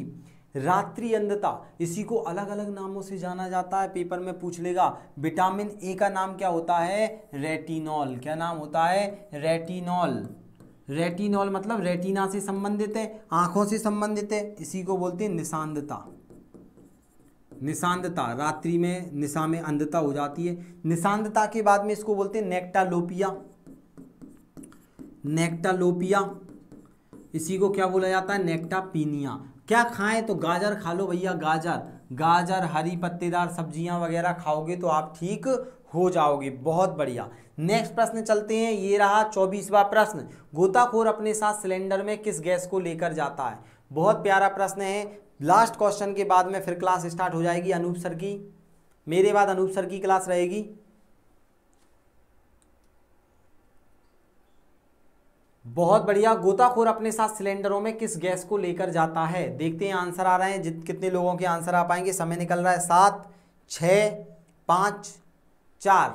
रात्रि अंधता इसी को अलग अलग नामों से जाना जाता है पेपर में पूछ लेगा विटामिन ए का नाम क्या होता है रेटिनॉल क्या नाम होता है रेटिनॉल रेटिनॉल मतलब रेटिना से संबंधित है आंखों से संबंधित है इसी को बोलते हैं निशांधता निशांधता रात्रि में निशा में अंधता हो जाती है निशांधता के बाद में इसको बोलते हैं नेक्टालोपिया नेक्टालोपिया इसी को क्या बोला जाता है नेक्टापीनिया क्या खाएं तो गाजर खा लो भैया गाजर गाजर हरी पत्तेदार सब्जियां वगैरह खाओगे तो आप ठीक हो जाओगे बहुत बढ़िया नेक्स्ट प्रश्न चलते हैं ये रहा चौबीसवा प्रश्न गोताखोर अपने साथ सिलेंडर में किस गैस को लेकर जाता है बहुत प्यारा प्रश्न है लास्ट क्वेश्चन के बाद में फिर क्लास स्टार्ट हो जाएगी अनूप सर की मेरे बाद अनूप सर की क्लास रहेगी बहुत बढ़िया गोताखोर अपने साथ सिलेंडरों में किस गैस को लेकर जाता है देखते हैं आंसर आ रहे हैं जित कितने लोगों के आंसर आ पाएंगे समय निकल रहा है सात छः पाँच चार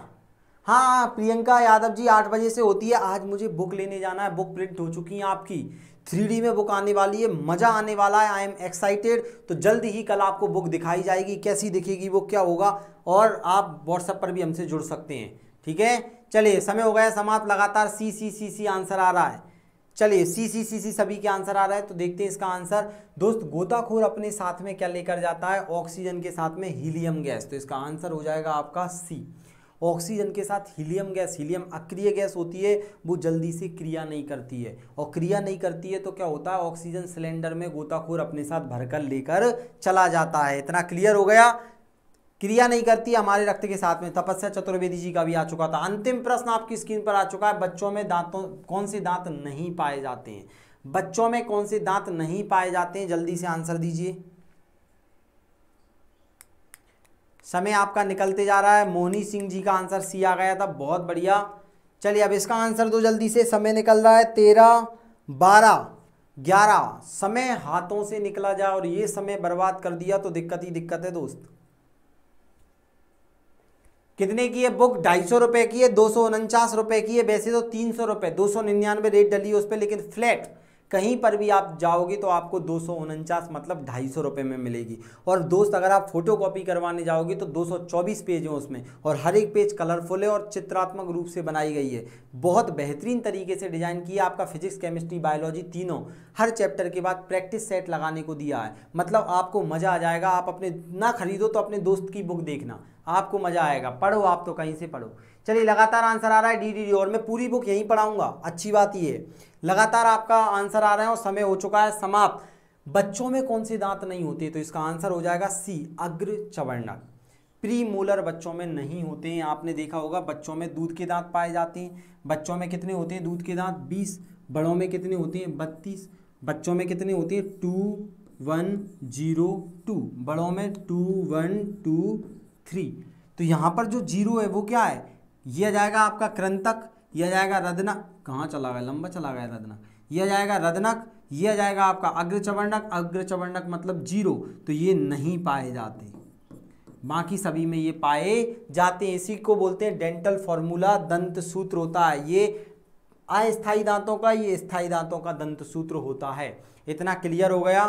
हाँ प्रियंका यादव जी आठ बजे से होती है आज मुझे बुक लेने जाना है बुक प्रिंट हो चुकी है आपकी थ्री में बुक आने वाली है मज़ा आने वाला है आई एम एक्साइटेड तो जल्द ही कल आपको बुक दिखाई जाएगी कैसी दिखेगी वो क्या होगा और आप व्हाट्सएप पर भी हमसे जुड़ सकते हैं ठीक है चलिए समय हो गया समाप्त लगातार सी सी सी सी आंसर आ रहा है चलिए सी सी सी सी सभी के आंसर आ रहा है तो देखते हैं इसका आंसर दोस्त गोताखोर अपने साथ में क्या लेकर जाता है ऑक्सीजन के साथ में हीलियम गैस तो इसका आंसर हो जाएगा आपका सी ऑक्सीजन के साथ हीलियम गैस हीलियम अक्रिय गैस होती है वो जल्दी से क्रिया नहीं करती है और क्रिया नहीं करती है तो क्या होता है ऑक्सीजन सिलेंडर में गोताखोर अपने साथ भरकर लेकर चला जाता है इतना क्लियर हो गया क्रिया नहीं करती हमारे रक्त के साथ में तपस्या चतुर्वेदी जी का भी आ चुका था अंतिम प्रश्न आपकी स्क्रीन पर आ चुका है बच्चों में दांतों कौन से दांत नहीं पाए जाते हैं बच्चों में कौन से दांत नहीं पाए जाते हैं जल्दी से आंसर दीजिए समय आपका निकलते जा रहा है मोहनी सिंह जी का आंसर सी आ गया था बहुत बढ़िया चलिए अब इसका आंसर दो जल्दी से समय निकल रहा है तेरह बारह ग्यारह समय हाथों से निकला जाए और ये समय बर्बाद कर दिया तो दिक्कत ही दिक्कत है दोस्त कितने की है बुक ढाई सौ रुपये की है दो सौ उनचास रुपये की है वैसे तो तीन सौ रुपये दो सौ निन्यानवे रेट डली है उस पर लेकिन फ्लैट कहीं पर भी आप जाओगे तो आपको दो सौ उनचास मतलब ढाई सौ रुपये में मिलेगी और दोस्त अगर आप फोटो कॉपी करवाने जाओगे तो दो सौ चौबीस पेज हैं उसमें और हर एक पेज कलरफुल है और चित्रात्मक रूप से बनाई गई है बहुत बेहतरीन तरीके से डिज़ाइन किया आपका फिजिक्स केमिस्ट्री बायोलॉजी तीनों हर चैप्टर के बाद प्रैक्टिस सेट लगाने को दिया है मतलब आपको मज़ा आ जाएगा आप अपने ना खरीदो तो अपने दोस्त की बुक देखना आपको मज़ा आएगा पढ़ो आप तो कहीं से पढ़ो चलिए लगातार आंसर आ रहा है डी डी डी और मैं पूरी बुक यहीं पढ़ाऊंगा अच्छी बात ये लगातार आपका आंसर आ रहा है और समय हो चुका है समाप्त बच्चों में कौन से दांत नहीं होते तो इसका आंसर हो जाएगा सी अग्र चवर्णक मोलर बच्चों में नहीं होते हैं आपने देखा होगा बच्चों में दूध के दांत पाए जाते हैं बच्चों में कितने होते हैं दूध के दांत बीस बड़ों में कितने होते हैं बत्तीस बच्चों में कितने होते हैं टू वन जीरो टू बड़ों में टू वन टू थ्री तो यहाँ पर जो जीरो है वो क्या है यह जाएगा आपका क्रंतक यह जाएगा रदनक कहाँ चला गया लंबा चला गया रदनक यह जाएगा रदनक यह जाएगा आपका अग्रचवर्णक अग्रचवर्णक मतलब जीरो तो ये नहीं पाए जाते बाकी सभी में ये पाए जाते हैं इसी को बोलते हैं डेंटल फॉर्मूला दंत सूत्र होता है ये अस्थायी दांतों का ये स्थायी दांतों का दंत सूत्र होता है इतना क्लियर हो गया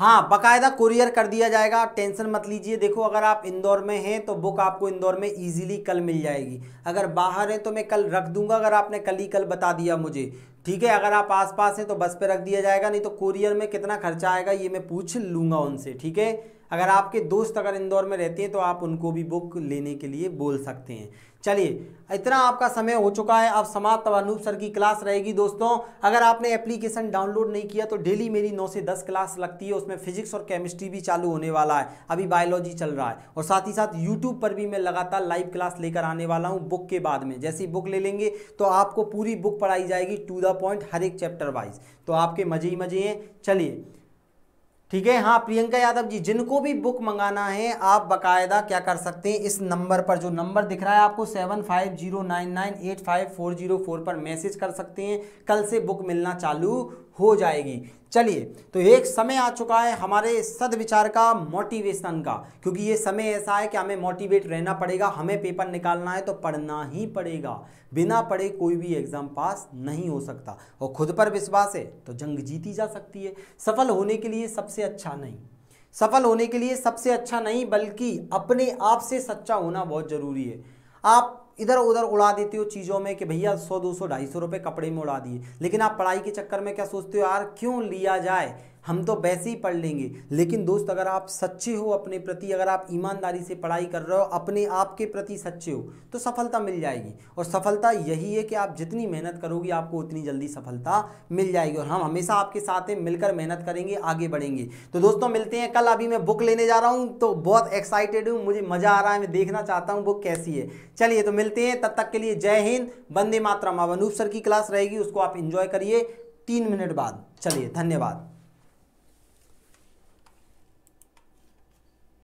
हाँ बकायदा कुरियर कर दिया जाएगा आप टेंशन मत लीजिए देखो अगर आप इंदौर में हैं तो बुक आपको इंदौर में इजीली कल मिल जाएगी अगर बाहर हैं तो मैं कल रख दूंगा अगर आपने कल ही कल बता दिया मुझे ठीक है अगर आप आसपास हैं तो बस पे रख दिया जाएगा नहीं तो कुरियर में कितना खर्चा आएगा ये मैं पूछ लूँगा उनसे ठीक है अगर आपके दोस्त अगर इंदौर में रहते हैं तो आप उनको भी बुक लेने के लिए बोल सकते हैं चलिए इतना आपका समय हो चुका है अब समाप्त अनूप सर की क्लास रहेगी दोस्तों अगर आपने एप्लीकेशन डाउनलोड नहीं किया तो डेली मेरी 9 से 10 क्लास लगती है उसमें फिजिक्स और केमिस्ट्री भी चालू होने वाला है अभी बायोलॉजी चल रहा है और साथ ही साथ यूट्यूब पर भी मैं लगातार लाइव क्लास लेकर आने वाला हूँ बुक के बाद में जैसी बुक ले लेंगे तो आपको पूरी बुक पढ़ाई जाएगी टू द पॉइंट हर एक चैप्टर वाइज तो आपके मजे ही मजे हैं चलिए ठीक है हाँ प्रियंका यादव जी जिनको भी बुक मंगाना है आप बकायदा क्या कर सकते हैं इस नंबर पर जो नंबर दिख रहा है आपको seven five zero nine nine eight five four zero four पर मैसेज कर सकते हैं कल से बुक मिलना चालू हो जाएगी चलिए तो एक समय आ चुका है हमारे सदविचार का मोटिवेशन का क्योंकि ये समय ऐसा है कि हमें मोटिवेट रहना पड़ेगा हमें पेपर निकालना है तो पढ़ना ही पड़ेगा बिना पढ़े कोई भी एग्ज़ाम पास नहीं हो सकता और खुद पर विश्वास है तो जंग जीती जा सकती है सफल होने के लिए सबसे अच्छा नहीं सफल होने के लिए सबसे अच्छा नहीं बल्कि अपने आप से सच्चा होना बहुत ज़रूरी है आप इधर उधर उड़ा देते हो चीज़ों में कि भैया सौ दो सौ ढाई सौ रुपये कपड़े में उड़ा दिए लेकिन आप पढ़ाई के चक्कर में क्या सोचते हो यार क्यों लिया जाए हम तो वैसे ही पढ़ लेंगे लेकिन दोस्त अगर आप सच्चे हो अपने प्रति अगर आप ईमानदारी से पढ़ाई कर रहे हो अपने आप के प्रति सच्चे हो तो सफलता मिल जाएगी और सफलता यही है कि आप जितनी मेहनत करोगे आपको उतनी जल्दी सफलता मिल जाएगी और हम हमेशा आपके साथ हैं मिलकर मेहनत करेंगे आगे बढ़ेंगे तो दोस्तों मिलते हैं कल अभी मैं बुक लेने जा रहा हूँ तो बहुत एक्साइटेड हूँ मुझे मज़ा आ रहा है मैं देखना चाहता हूँ बुक कैसी है चलिए तो मिलते हैं तब तक के लिए जय हिंद वंदे मातरम अब अनूप सर की क्लास रहेगी उसको आप इंजॉय करिए तीन मिनट बाद चलिए धन्यवाद